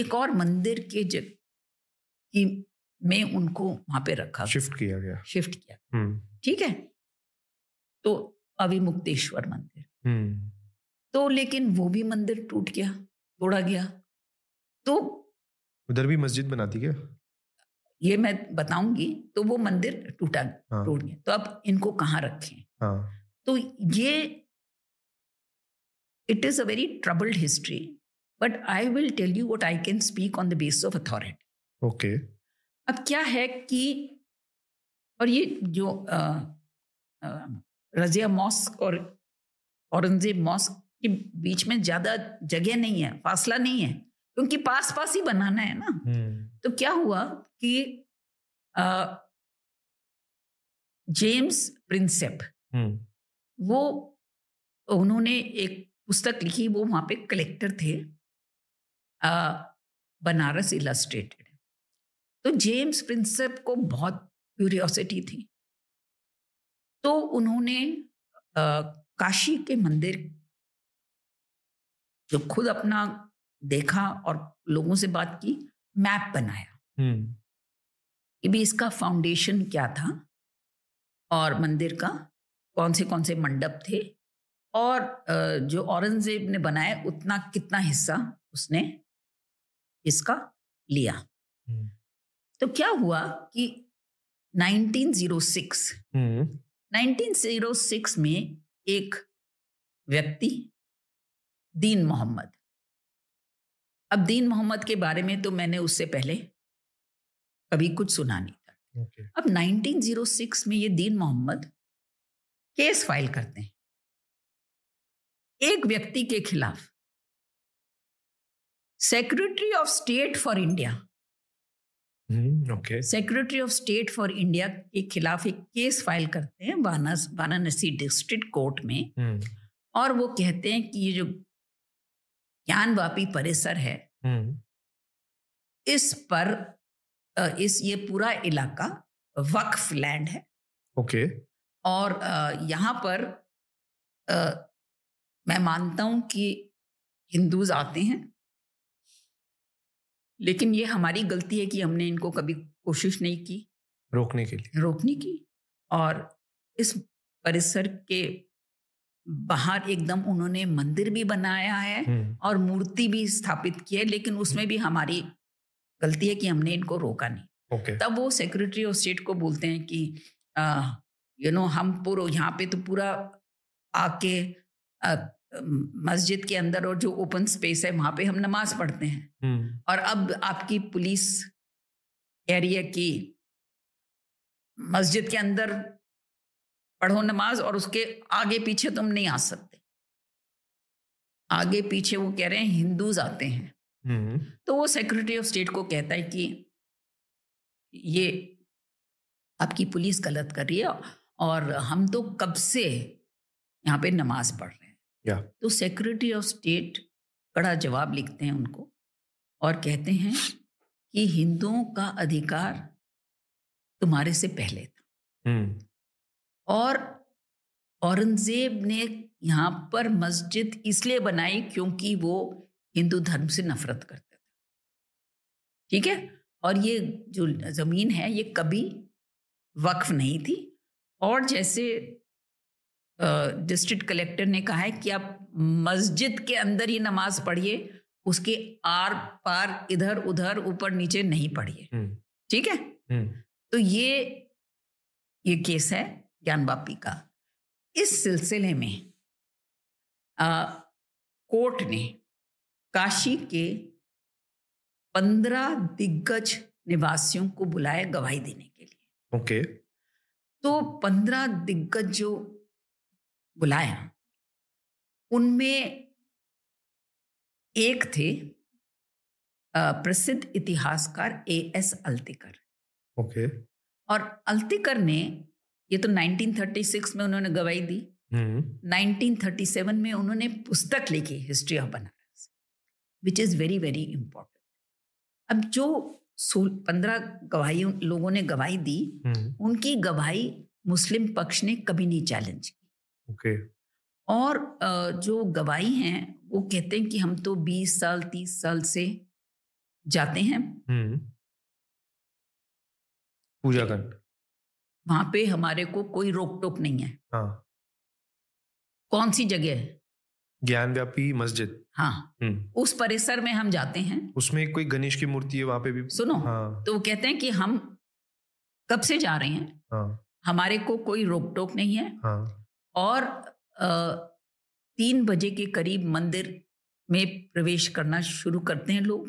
एक और मंदिर के जग की में उनको वहां पे रखा शिफ्ट किया गया शिफ्ट किया हम्म। ठीक है तो अभिमुक्तेश्वर मंदिर हम्म। तो लेकिन वो भी मंदिर टूट गया तोड़ा गया तो उधर भी मस्जिद बनाती क्या ये मैं बताऊंगी तो वो मंदिर टूटा हाँ। टूट गया तो अब इनको कहाँ रखें हाँ। तो ये it is a very troubled history but I will tell you what I can speak on the base of authority okay अब क्या है कि और ये जो आ, आ, रजिया मॉस्क और औरंगजेब मॉस्क के बीच में ज्यादा जगह नहीं है फासला नहीं है क्योंकि पास पास ही बनाना है ना हम्म। तो क्या हुआ कि जेम्स प्रिंसेप हम्म। वो उन्होंने एक पुस्तक लिखी वो वहां पे कलेक्टर थे आ, बनारस इलास्ट्रेटेड तो जेम्स प्रिंसेप को बहुत क्यूरियोसिटी थी तो उन्होंने आ, काशी के मंदिर जो खुद अपना देखा और लोगों से बात की मैप बनाया हम्म। कि भी इसका फाउंडेशन क्या था और मंदिर का कौन से कौन से मंडप थे और जो औरंगजेब ने बनाया उतना कितना हिस्सा उसने इसका लिया हम्म। तो क्या हुआ कि 1906 1906 हम्म। में एक व्यक्ति दीन मोहम्मद अब दीन मोहम्मद के बारे में तो मैंने उससे पहले कभी कुछ सुना नहीं था okay. अब 1906 में ये दीन मोहम्मद केस फाइल करते हैं एक व्यक्ति के खिलाफ secretary of state for India secretary of state for India के खिलाफ एक केस फाइल करते हैं वाराणसी डिस्ट्रिक्ट कोर्ट में hmm. और वो कहते हैं कि ये जो ज्ञान व्यापी परिसर है हम्म। इस पर इस ये पूरा इलाका वक्फ लैंड है ओके और यहाँ पर आ, मैं मानता हूं कि हिंदूज आते हैं लेकिन ये हमारी गलती है कि हमने इनको कभी कोशिश नहीं की रोकने के लिए रोकने की और इस परिसर के बाहर एकदम उन्होंने मंदिर भी बनाया है हम्म। और मूर्ति भी स्थापित की है लेकिन उसमें भी हमारी गलती है कि हमने इनको रोका नहीं okay. तब वो सेक्रेटरी ऑफ स्टेट को बोलते हैं कि यू नो हम पूरा यहाँ पे तो पूरा आके मस्जिद के अंदर और जो ओपन स्पेस है वहां पे हम नमाज पढ़ते हैं हम्म। और अब आपकी पुलिस कह रही है कि मस्जिद के अंदर पढ़ो नमाज और उसके आगे पीछे तुम नहीं आ सकते आगे पीछे वो कह रहे हैं हिंदूज आते हैं हम्म। तो वो सेक्रेटरी ऑफ स्टेट को कहता है कि ये आपकी पुलिस गलत कर रही है और हम तो कब से यहाँ पे नमाज पढ़ रहे हैं yeah. तो सेक्रेटरी ऑफ स्टेट कड़ा जवाब लिखते हैं उनको और कहते हैं कि हिंदुओं का अधिकार तुम्हारे से पहले था hmm. और औरंगजेब ने यहाँ पर मस्जिद इसलिए बनाई क्योंकि वो हिंदू धर्म से नफरत करता था ठीक है और ये जो ज़मीन है ये कभी वक्फ नहीं थी और जैसे डिस्ट्रिक्ट कलेक्टर ने कहा है कि आप मस्जिद के अंदर ही नमाज पढ़िए उसके आर पार इधर उधर ऊपर नीचे नहीं पढ़िए हम्म। ठीक है हम्म। तो ये ये केस है ज्ञान बापी का इस सिलसिले में आ, कोर्ट ने काशी के पंद्रह दिग्गज निवासियों को बुलाया गवाही देने के लिए ओके okay. तो पंद्रह दिग्गज जो बुलाया उनमें एक थे प्रसिद्ध इतिहासकार A S Altekar okay okay. और अल्तिकर ने ये तो 1936 में उन्होंने गवाही दी 1937 हम्म। में उन्होंने पुस्तक लिखी history of Banaras which is very very important अब जो पंद्रह गवाही लोगों ने गवाही दी हम्म। उनकी गवाही मुस्लिम पक्ष ने कभी नहीं चैलेंज की okay. और जो गवाही हैं वो कहते हैं कि हम तो 20 साल 30 साल से जाते हैं हम्म। पूजा करने वहां पे हमारे को कोई रोक टोक नहीं है हाँ. कौन सी जगह है ज्ञान व्यापी मस्जिद हाँ हम्म। उस परिसर में हम जाते हैं उसमें कोई गणेश की मूर्ति है वहां पे भी सुनो हाँ. तो वो कहते हैं कि हम कब से जा रहे हैं हाँ. हमारे को कोई रोक टोक नहीं है हाँ. और आ, तीन बजे के करीब मंदिर में प्रवेश करना शुरू करते हैं लोग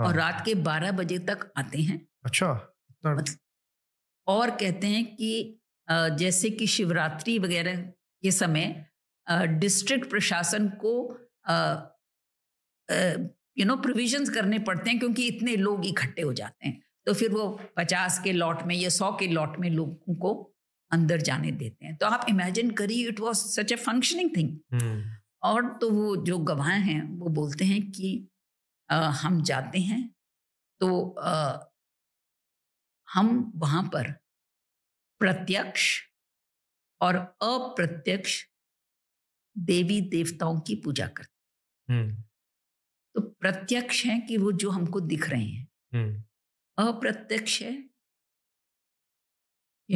हाँ. और रात के बारह बजे तक आते हैं अच्छा और कहते हैं कि जैसे कि शिवरात्रि वगैरह के समय डिस्ट्रिक्ट प्रशासन को यू नो प्रोविजंस करने पड़ते हैं क्योंकि इतने लोग इकट्ठे हो जाते हैं तो फिर वो पचास के लॉट में या सौ के लॉट में लोगों को अंदर जाने देते हैं तो आप इमेजिन करिए it was such a functioning thing और तो वो जो गवाह हैं वो बोलते हैं कि आ, हम जाते हैं तो आ, हम वहां पर प्रत्यक्ष और अप्रत्यक्ष देवी देवताओं की पूजा करते हैं हम्म। तो प्रत्यक्ष है कि वो जो हमको दिख रहे हैं हम्म। अप्रत्यक्ष है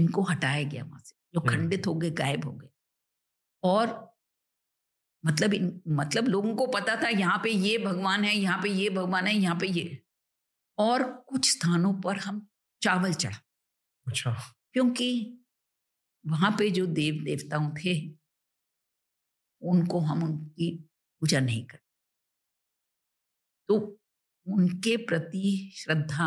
इनको हटाया गया वहां से जो हम्म। खंडित हो गए गायब हो गए और मतलब इन, मतलब लोगों को पता था यहाँ पे ये भगवान है यहाँ पे ये भगवान है यहाँ पे ये और कुछ स्थानों पर हम चावल चढ़ा अच्छा क्योंकि वहां पे जो देव देवताओं थे उनको हम उनकी पूजा नहीं करते तो उनके प्रति श्रद्धा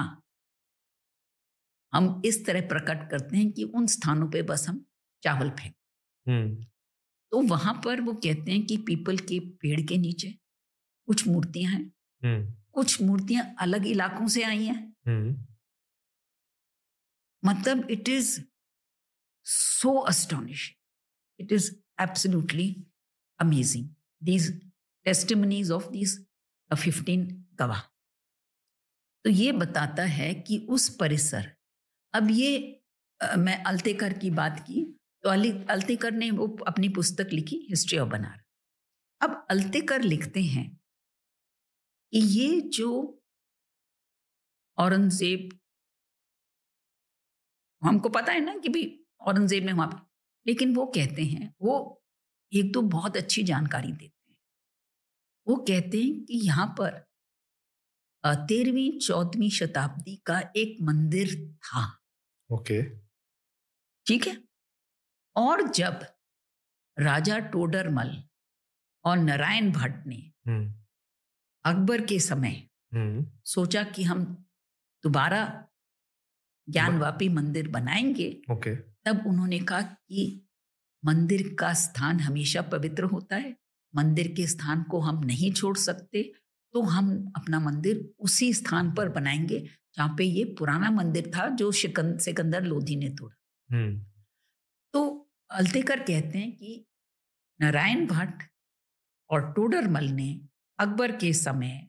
हम इस तरह प्रकट करते हैं कि उन स्थानों पे बस हम चावल फेंक हम्म। तो वहां पर वो कहते हैं कि पीपल के पेड़ के नीचे कुछ मूर्तियां हैं हम्म। कुछ मूर्तियां अलग इलाकों से आई हैं हम्म। मतलब it is so astonishing it is absolutely amazing these testimonies of these fifteen गवाह तो ये बताता है कि उस परिसर अब ये आ, मैं अल्तेकर की बात की तो अली अल्तेकर ने वो अपनी पुस्तक लिखी हिस्ट्री ऑफ बनारस अब अल्तेकर लिखते हैं कि ये जो औरंगजेब हमको पता है ना कि भी औरंगजेब ने वहाँ पर लेकिन वो कहते हैं वो एक तो बहुत अच्छी जानकारी देते हैं वो कहते हैं कि यहाँ पर तेरहवीं चौदहवीं शताब्दी का एक मंदिर था ओके ठीक है और जब राजा टोडरमल और नारायण भट्ट ने हम्म। अकबर के समय हम्म। सोचा कि हम दोबारा ज्ञानवापी मंदिर बनाएंगे ओके तब उन्होंने कहा कि मंदिर का स्थान हमेशा पवित्र होता है मंदिर के स्थान को हम नहीं छोड़ सकते तो हम अपना मंदिर उसी स्थान पर बनाएंगे जहाँ पे ये पुराना मंदिर था जो शिकंद, सिकंदर लोधी ने तोड़ा हम्म। तो अल्तेकर कहते हैं कि नारायण भट्ट और टोडरमल ने अकबर के समय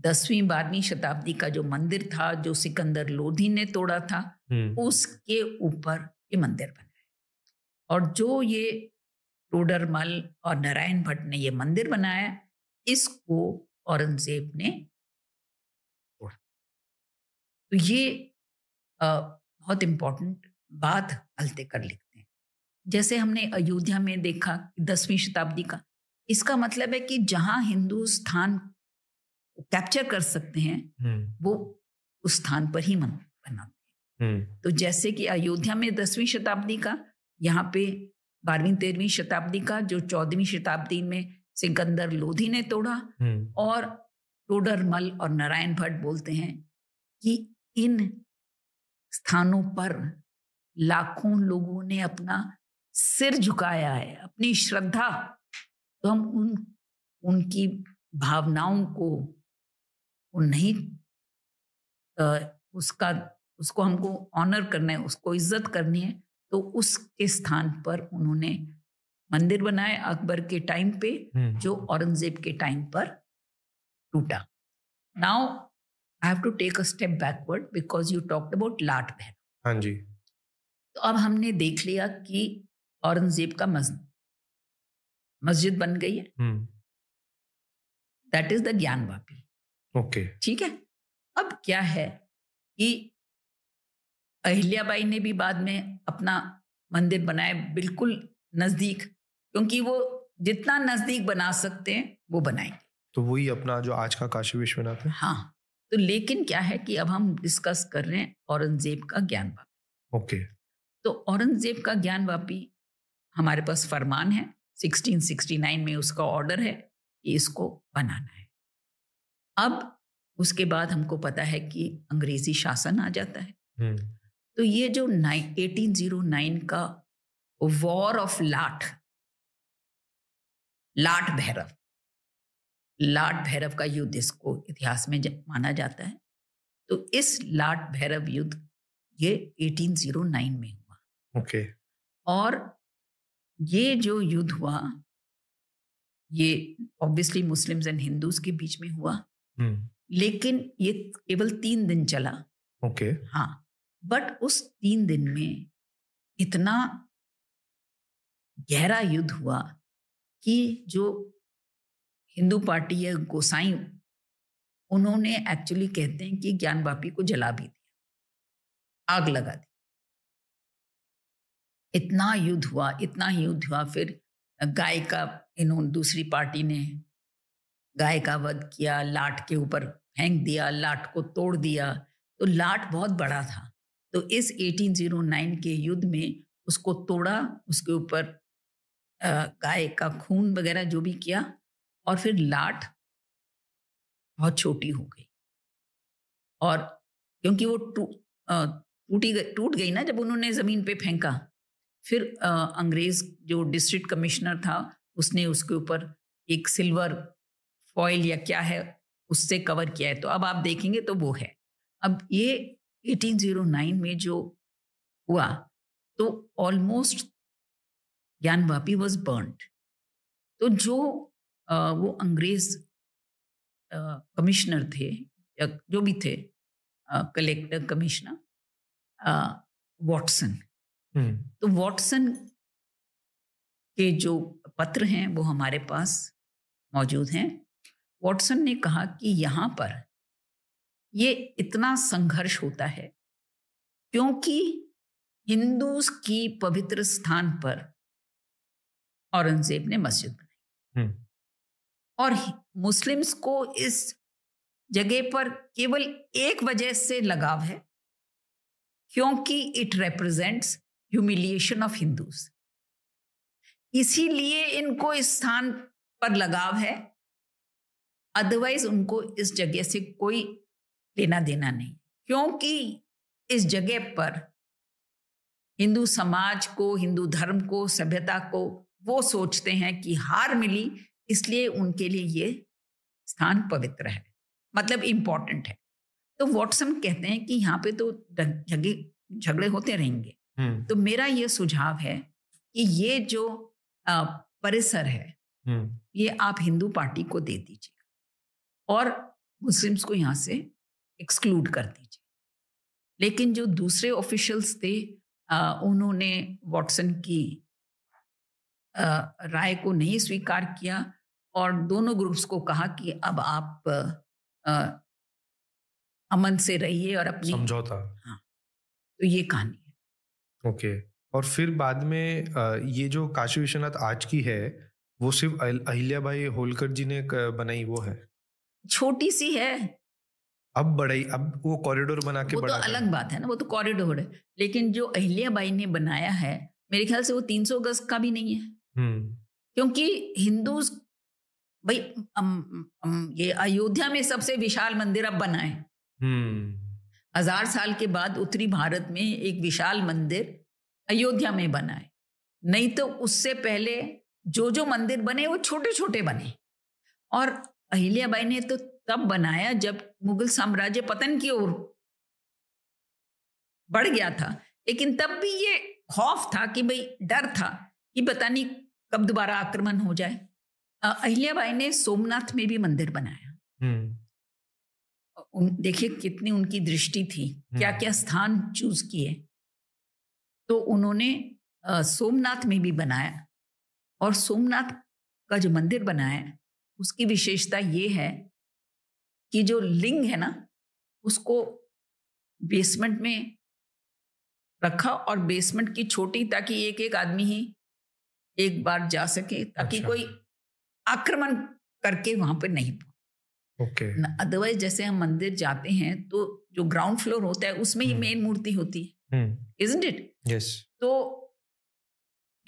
दसवीं बारहवीं शताब्दी का जो मंदिर था जो सिकंदर लोधी ने तोड़ा था हम्म। उसके ऊपर ये मंदिर बना और जो ये टोडरमल और नारायण भट्ट ने ये मंदिर बनाया इसको औरंगजेब ने तो ये आ, बहुत इम्पोर्टेंट बात कर लिखते हैं जैसे हमने अयोध्या में देखा दसवीं शताब्दी का इसका मतलब है कि जहां हिंदुस्तान कैप्चर कर सकते हैं हम्म। वो उस स्थान पर ही मन बनाते हैं हम्म। तो जैसे कि अयोध्या में दसवीं शताब्दी का यहाँ पे बारहवीं तेरहवीं शताब्दी का जो चौदहवीं शताब्दी में सिकंदर लोधी ने तोड़ा हम्म। और टोडरमल और नारायण भट्ट बोलते हैं कि इन स्थानों पर लाखों लोगों ने अपना सिर झुकाया है अपनी श्रद्धा तो हम उन उनकी भावनाओं को वो नहीं उसका उसको हमको ऑनर करना है उसको इज्जत करनी है तो उसके स्थान पर उन्होंने मंदिर बनाए अकबर के टाइम पे हम्म। जो औरंगजेब के टाइम पर टूटा now I have to take a step backward because you talked about Lat बहन हाँ जी तो अब हमने देख लिया कि औरंगजेब का मस्जिद बन गई है दैट इज द ज्ञान वापी ओके ठीक है अब क्या है कि अहिल्याबाई ने भी बाद में अपना मंदिर बनाया बिल्कुल नजदीक क्योंकि वो जितना नजदीक बना सकते हैं वो बनाएंगे तो वही अपना जो आज का काशी विश्वनाथ है हाँ तो लेकिन क्या है कि अब हम डिस्कस कर रहे हैं औरंगजेब का ज्ञान वापी ओके तो औरंगजेब का ज्ञान वापी हमारे पास फरमान है 1669 में उसका ऑर्डर है कि इसको बनाना है अब उसके बाद हमको पता है कि अंग्रेजी शासन आ जाता है हम्म। तो ये जो एटीन जीरो नाइन का वॉर ऑफ लाट लाट भैरव लाट भैरव का युद्ध इसको इतिहास में माना जाता है तो इस लाट भैरव युद्ध ये 1809 में हुआ ओके okay. और ये जो युद्ध हुआ ये ऑब्वियसली मुस्लिम्स एंड हिंदूज के बीच में हुआ हम्म। लेकिन ये केवल तीन दिन चला ओके okay. हाँ बट उस तीन दिन में इतना गहरा युद्ध हुआ कि जो हिंदू पार्टी है गोसाई उन्होंने एक्चुअली कहते हैं कि ज्ञान बापी को जला भी दिया आग लगा दी इतना युद्ध हुआ इतना युद्ध हुआ फिर गाय का इन्होंने दूसरी पार्टी ने गाय का वध किया लाट के ऊपर फेंक दिया लाट को तोड़ दिया तो लाट बहुत बड़ा था तो इस 1809 के युद्ध में उसको तोड़ा उसके ऊपर गाय का खून वगैरह जो भी किया और फिर लाट बहुत छोटी हो गई और क्योंकि वो टूटी गई टूट गई ना जब उन्होंने ज़मीन पे फेंका फिर अंग्रेज़ जो डिस्ट्रिक्ट कमिश्नर था उसने उसके ऊपर एक सिल्वर फॉइल या क्या है उससे कवर किया है तो अब आप देखेंगे तो वो है अब ये 1809 में जो हुआ तो ऑलमोस्ट ज्ञानवापी वॉज बर्नड तो जो आ, वो अंग्रेज कमिश्नर थे या जो भी थे कलेक्टर कमिश्नर वॉटसन तो वॉटसन के जो पत्र हैं वो हमारे पास मौजूद हैं वॉटसन ने कहा कि यहाँ पर ये इतना संघर्ष होता है क्योंकि हिंदू की पवित्र स्थान पर औरंगजेब ने मस्जिद बनाई हम्म। और मुस्लिम्स को इस जगह पर केवल एक वजह से लगाव है क्योंकि it represents humiliation of Hindus इसीलिए इनको इस स्थान पर लगाव है अदरवाइज उनको इस जगह से कोई लेना देना नहीं क्योंकि इस जगह पर हिंदू समाज को हिंदू धर्म को सभ्यता को वो सोचते हैं कि हार मिली इसलिए उनके लिए ये स्थान पवित्र है मतलब इम्पॉर्टेंट है तो वॉटसन कहते हैं कि यहाँ पे तो जगे झगड़े होते रहेंगे हम्म। तो मेरा ये सुझाव है कि ये जो परिसर है हम्म। ये आप हिंदू पार्टी को दे दीजिए और मुस्लिम्स को यहाँ से एक्सक्लूड कर दीजिए लेकिन जो दूसरे ऑफिशियल्स थे उन्होंने वॉटसन की राय को नहीं स्वीकार किया और दोनों ग्रुप्स को कहा कि अब आप आ, अमन से रहिए और अपनी समझौता हाँ तो ये कहानी है ओके और फिर बाद में ये जो काशी विश्वनाथ आज की है वो सिर्फ अहिल्या भाई होलकर जी ने बनाई वो है छोटी सी है अब बढ़ाई अब वो कॉरिडोर बना के वो तो अलग बात है ना वो तो कॉरिडोर है लेकिन जो अहिल्या बाई ने बनाया है मेरे ख्याल से वो 300 गज का भी नहीं है हम्म। क्योंकि हिंदू भाई अम, अम, ये अयोध्या में सबसे विशाल मंदिर अब बना है हम्म। हजार साल के बाद उत्तरी भारत में एक विशाल मंदिर अयोध्या में बना है नहीं तो उससे पहले जो जो मंदिर बने वो छोटे छोटे बने और अहिल्याबाई ने तो तब बनाया जब मुगल साम्राज्य पतन की ओर बढ़ गया था लेकिन तब भी ये खौफ था कि भाई डर था कि पता नहीं कब दोबारा आक्रमण हो जाए अहिल्याबाई ने सोमनाथ में भी मंदिर बनाया हम्म। उन देखिए कितनी उनकी दृष्टि थी हम्म। क्या क्या स्थान चूज किए तो उन्होंने सोमनाथ में भी बनाया और सोमनाथ का जो मंदिर बनाया उसकी विशेषता ये है कि जो लिंग है ना उसको बेसमेंट में रखा और बेसमेंट की छोटी ताकि एक एक आदमी ही एक बार जा सके ताकि अच्छा। कोई आक्रमण करके वहां पर नहीं ओके अदरवाइज जैसे हम मंदिर जाते हैं तो जो ग्राउंड फ्लोर होता है उसमें ही मेन हम्म। मूर्ति होती है इजेंट इट यस तो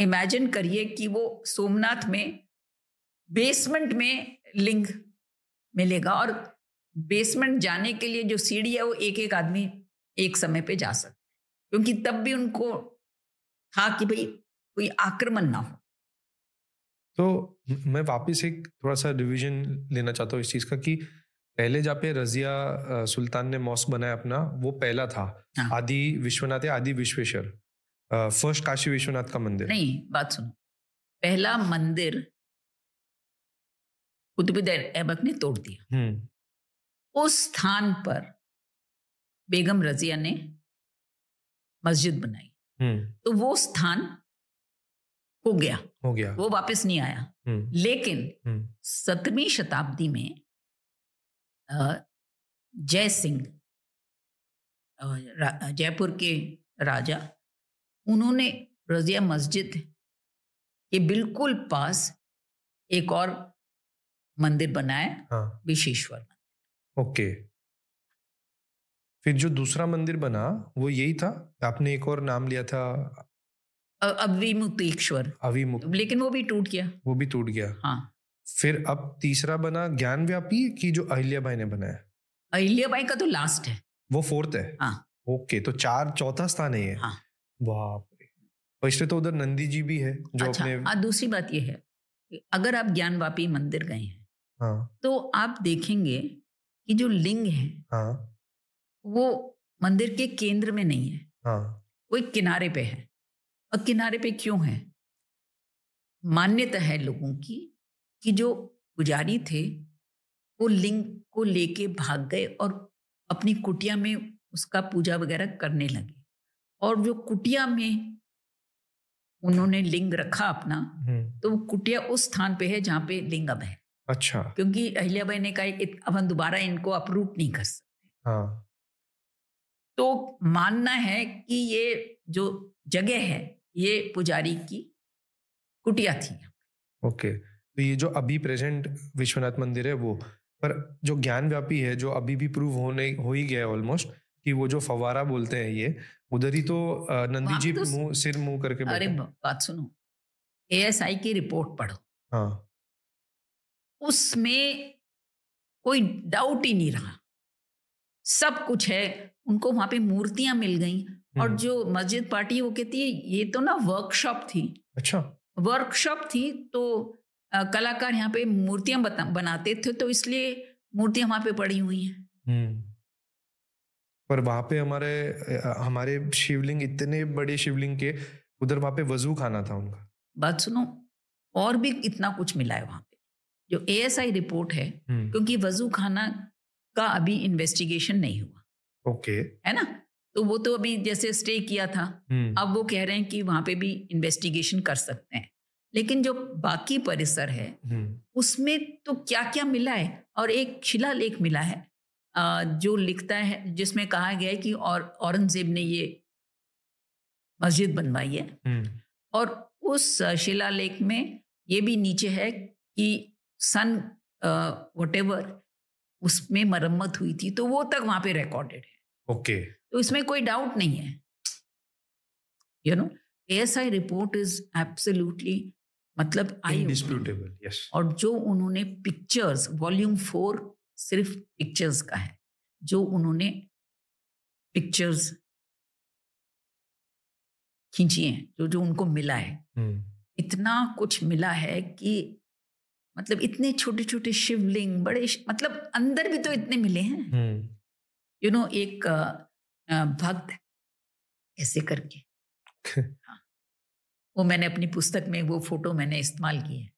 इमेजिन करिए कि वो सोमनाथ में बेसमेंट में लिंग मिलेगा और बेसमेंट जाने के लिए जो सीढ़ी है वो एक एक आदमी एक समय पे जा सकते क्योंकि तब भी उनको था कि भाई कोई आक्रमण ना हो तो मैं वापस एक थोड़ा सा रिवीजन लेना चाहता हूँ इस चीज का कि पहले जहाँ पे रजिया सुल्तान ने मॉस बनाया अपना वो पहला था हाँ। आदि विश्वनाथ या आदि विश्वेश्वर फर्स्ट काशी विश्वनाथ का मंदिर नहीं बात सुनो पहला मंदिर कुतुबुद्दीन ऐबक ने तोड़ दिया हम्म। उस स्थान पर बेगम रजिया ने मस्जिद बनाई हम्म। तो वो स्थान हो गया हो गया वो वापस नहीं आया हम्म। लेकिन सत्रहवीं शताब्दी में जय सिंह जयपुर के राजा उन्होंने रजिया मस्जिद के बिल्कुल पास एक और मंदिर बनाया हाँ विशेश्वर ओके फिर जो दूसरा मंदिर बना वो यही था आपने एक और नाम लिया था अविमुक्तेश्वर अविमुक्त लेकिन वो भी टूट गया वो भी टूट गया हाँ फिर अब तीसरा बना ज्ञान व्यापी की जो अहिल्या भाई ने बनाया अहिल्या भाई का तो लास्ट है वो फोर्थ है हाँ ओके तो चार चौथा स्थान है हाँ बाप इसलिए तो उधर नंदी जी भी है जो अच्छा, अपने आ, हाँ, दूसरी बात ये है अगर आप ज्ञान व्यापी मंदिर गए हैं हाँ, तो आप देखेंगे कि जो लिंग है हाँ, वो मंदिर के केंद्र में नहीं है हाँ, वो एक किनारे पे है और किनारे पे क्यों है मान्यता है लोगों की कि जो पुजारी थे वो लिंग को लेके भाग गए और अपनी कुटिया में उसका पूजा वगैरह करने लगे और जो कुटिया में उन्होंने लिंग रखा अपना हम्म। तो वो कुटिया उस स्थान पे है जहाँ पे लिंग अब है अच्छा क्योंकि अहिल्याबाई ने कहा अब हम दोबारा इनको अप्रूव नहीं कर सकते हाँ। तो मानना है कि ये जो जगह है ये पुजारी की कुटिया थी ओके तो ये जो अभी प्रेजेंट विश्वनाथ मंदिर है वो पर जो ज्ञान व्यापी है जो अभी भी प्रूव होने हो ही गया ऑलमोस्ट कि वो जो फवारा बोलते हैं ये उधर ही तो नंदी जी तो मुंह सिर मुंह करके अरे बात सुनो एएसआई की रिपोर्ट पढ़ो हाँ उसमें कोई डाउट ही नहीं रहा सब कुछ है उनको वहां पे मूर्तियां मिल गई और हम्म। जो मस्जिद पार्टी वो कहती है ये तो ना वर्कशॉप थी अच्छा वर्कशॉप थी तो कलाकार यहाँ पे मूर्तियां बनाते थे तो इसलिए मूर्तियां वहां पे पड़ी हुई हैं हम्म। पर वहां पे हमारे हमारे शिवलिंग इतने बड़े शिवलिंग के उधर वहां पे वजू खाना था उनका बात सुनो और भी इतना कुछ मिला है वहां जो आई रिपोर्ट है हम्म। क्योंकि वजू खाना का अभी इन्वेस्टिगेशन नहीं हुआ ओके है ना तो वो तो अभी जैसे स्टे किया था हम्म। अब वो कह रहे हैं कि वहां पे भी इन्वेस्टिगेशन कर सकते हैं लेकिन जो बाकी परिसर है हम्म। उसमें तो क्या क्या मिला है और एक शिला लेख मिला है जो लिखता है जिसमें कहा गया है कि और औरंगजेब ने ये मस्जिद बनवाई है और उस शिला लेख में ये भी नीचे है कि सन वट उसमें मरम्मत हुई थी तो वो तक वहां पे रिकॉर्डेड है ओके okay. तो इसमें कोई डाउट नहीं है you know I report is absolutely मतलब आई यस और जो उन्होंने पिक्चर्स वॉल्यूम फोर सिर्फ पिक्चर्स का है जो उन्होंने पिक्चर्स खींची हैं जो जो उनको मिला है hmm. इतना कुछ मिला है कि मतलब इतने छोटे छोटे शिवलिंग बड़े मतलब अंदर भी तो इतने मिले हैं you hmm. No you know, एक भक्त ऐसे करके हाँ। वो मैंने अपनी पुस्तक में वो फोटो मैंने इस्तेमाल की है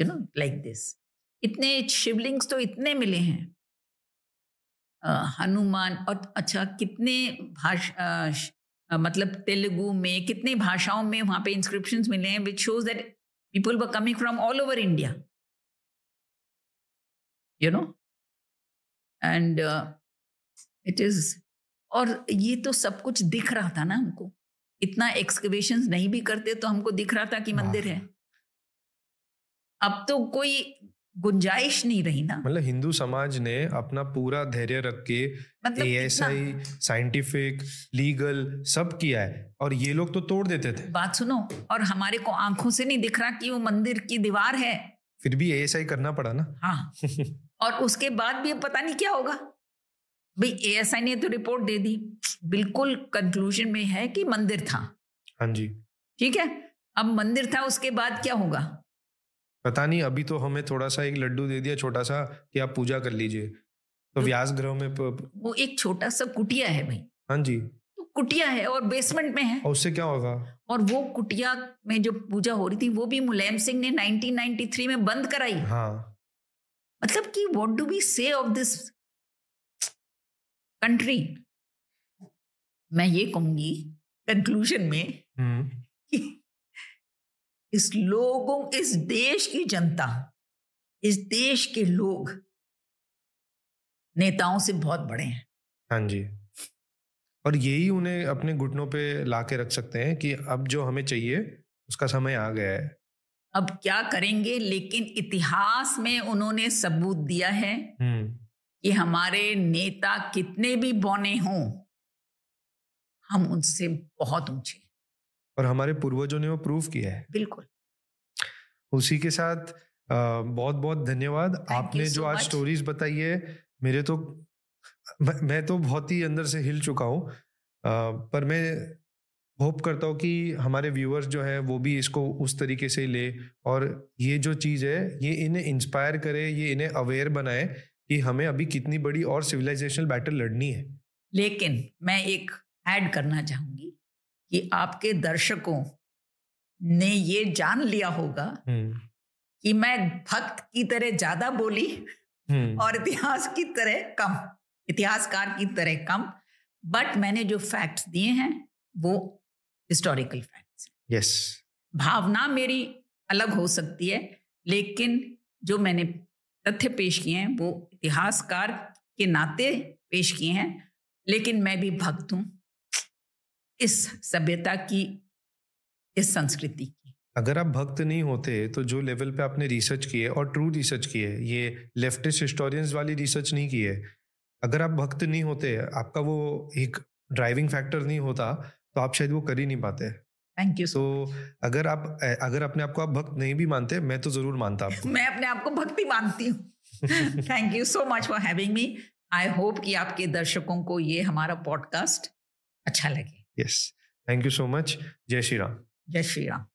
यू नो लाइक दिस इतने शिवलिंग्स तो इतने मिले हैं हनुमान और अच्छा कितने भाषा मतलब तेलुगु में कितने भाषाओं में वहाँ पे इंस्क्रिप्शन मिले हैं which shows that People were coming from all over India. You know? And uh, it is. और ये तो सब कुछ दिख रहा था ना हमको इतना एक्सकवेशन नहीं भी करते तो हमको दिख रहा था कि मंदिर हाँ। है अब तो कोई गुंजाइश नहीं रही ना मतलब हिंदू समाज ने अपना पूरा धैर्य रख के एएसआई साइंटिफिक लीगल सब किया है और ये लोग तो तोड़ देते थे बात सुनो और हमारे को आंखों से नहीं दिख रहा कि वो मंदिर की दीवार है फिर भी एएसआई करना पड़ा ना हाँ और उसके बाद भी पता नहीं क्या होगा भाई एएसआई ने तो रिपोर्ट दे दी बिल्कुल कंक्लूजन में है कि मंदिर था हाँ जी ठीक है अब मंदिर था उसके बाद क्या होगा पता नहीं अभी तो हमें थोड़ा सा एक लड्डू दे दिया छोटा सा कि आप पूजा कर लीजिए तो, तो व्यास ग्रह में प... वो एक छोटा सा कुटिया है भाई हाँ जी तो कुटिया है और बेसमेंट में है और उससे क्या होगा और वो कुटिया में जो पूजा हो रही थी वो भी मुलायम सिंह ने 1993 में बंद कराई हाँ मतलब कि what do we say of this country मैं ये कहूंगी कंक्लूजन में हम्म। इस लोगों इस देश की जनता इस देश के लोग नेताओं से बहुत बड़े हैं हाँ जी और यही उन्हें अपने घुटनों पे ला के रख सकते हैं कि अब जो हमें चाहिए उसका समय आ गया है अब क्या करेंगे लेकिन इतिहास में उन्होंने सबूत दिया है हम्म। कि हमारे नेता कितने भी बौने हों हम उनसे बहुत ऊंचे और हमारे पूर्वजों ने वो प्रूव किया है बिल्कुल उसी के साथ बहुत बहुत धन्यवाद Thank आपने जो आज स्टोरीज बताई है मेरे तो मैं, तो बहुत ही अंदर से हिल चुका हूँ पर मैं होप करता हूँ कि हमारे व्यूअर्स जो हैं वो भी इसको उस तरीके से ले और ये जो चीज़ है ये इन्हें इंस्पायर करे ये इन्हें अवेयर बनाए कि हमें अभी कितनी बड़ी और सिविलाइजेशनल बैटल लड़नी है लेकिन मैं एक ऐड करना चाहूंगी कि आपके दर्शकों ने ये जान लिया होगा हम्म। कि मैं भक्त की तरह ज्यादा बोली हम्म। और इतिहास की तरह कम इतिहासकार की तरह कम बट मैंने जो फैक्ट्स दिए हैं वो हिस्टोरिकल फैक्ट्स यस भावना मेरी अलग हो सकती है लेकिन जो मैंने तथ्य पेश किए हैं वो इतिहासकार के नाते पेश किए हैं लेकिन मैं भी भक्त हूँ इस सभ्यता की इस संस्कृति की अगर आप भक्त नहीं होते तो जो लेवल पे आपने रिसर्च किए और ट्रू रिसर्च किए ये लेफ्टिस्ट हिस्टोरियंस वाली रिसर्च नहीं किए अगर आप भक्त नहीं होते आपका वो एक ड्राइविंग फैक्टर नहीं होता तो आप शायद वो कर ही नहीं पाते थैंक यू सो अगर आप अगर अपने आप को आप भक्त नहीं भी मानते मैं तो जरूर मानता हूँ मैं अपने आप को भक्ति मानती हूँ thank you so much for having me I hope कि आपके दर्शकों को ये हमारा पॉडकास्ट अच्छा लगे yes thank you so much जय श्री राम जय श्री राम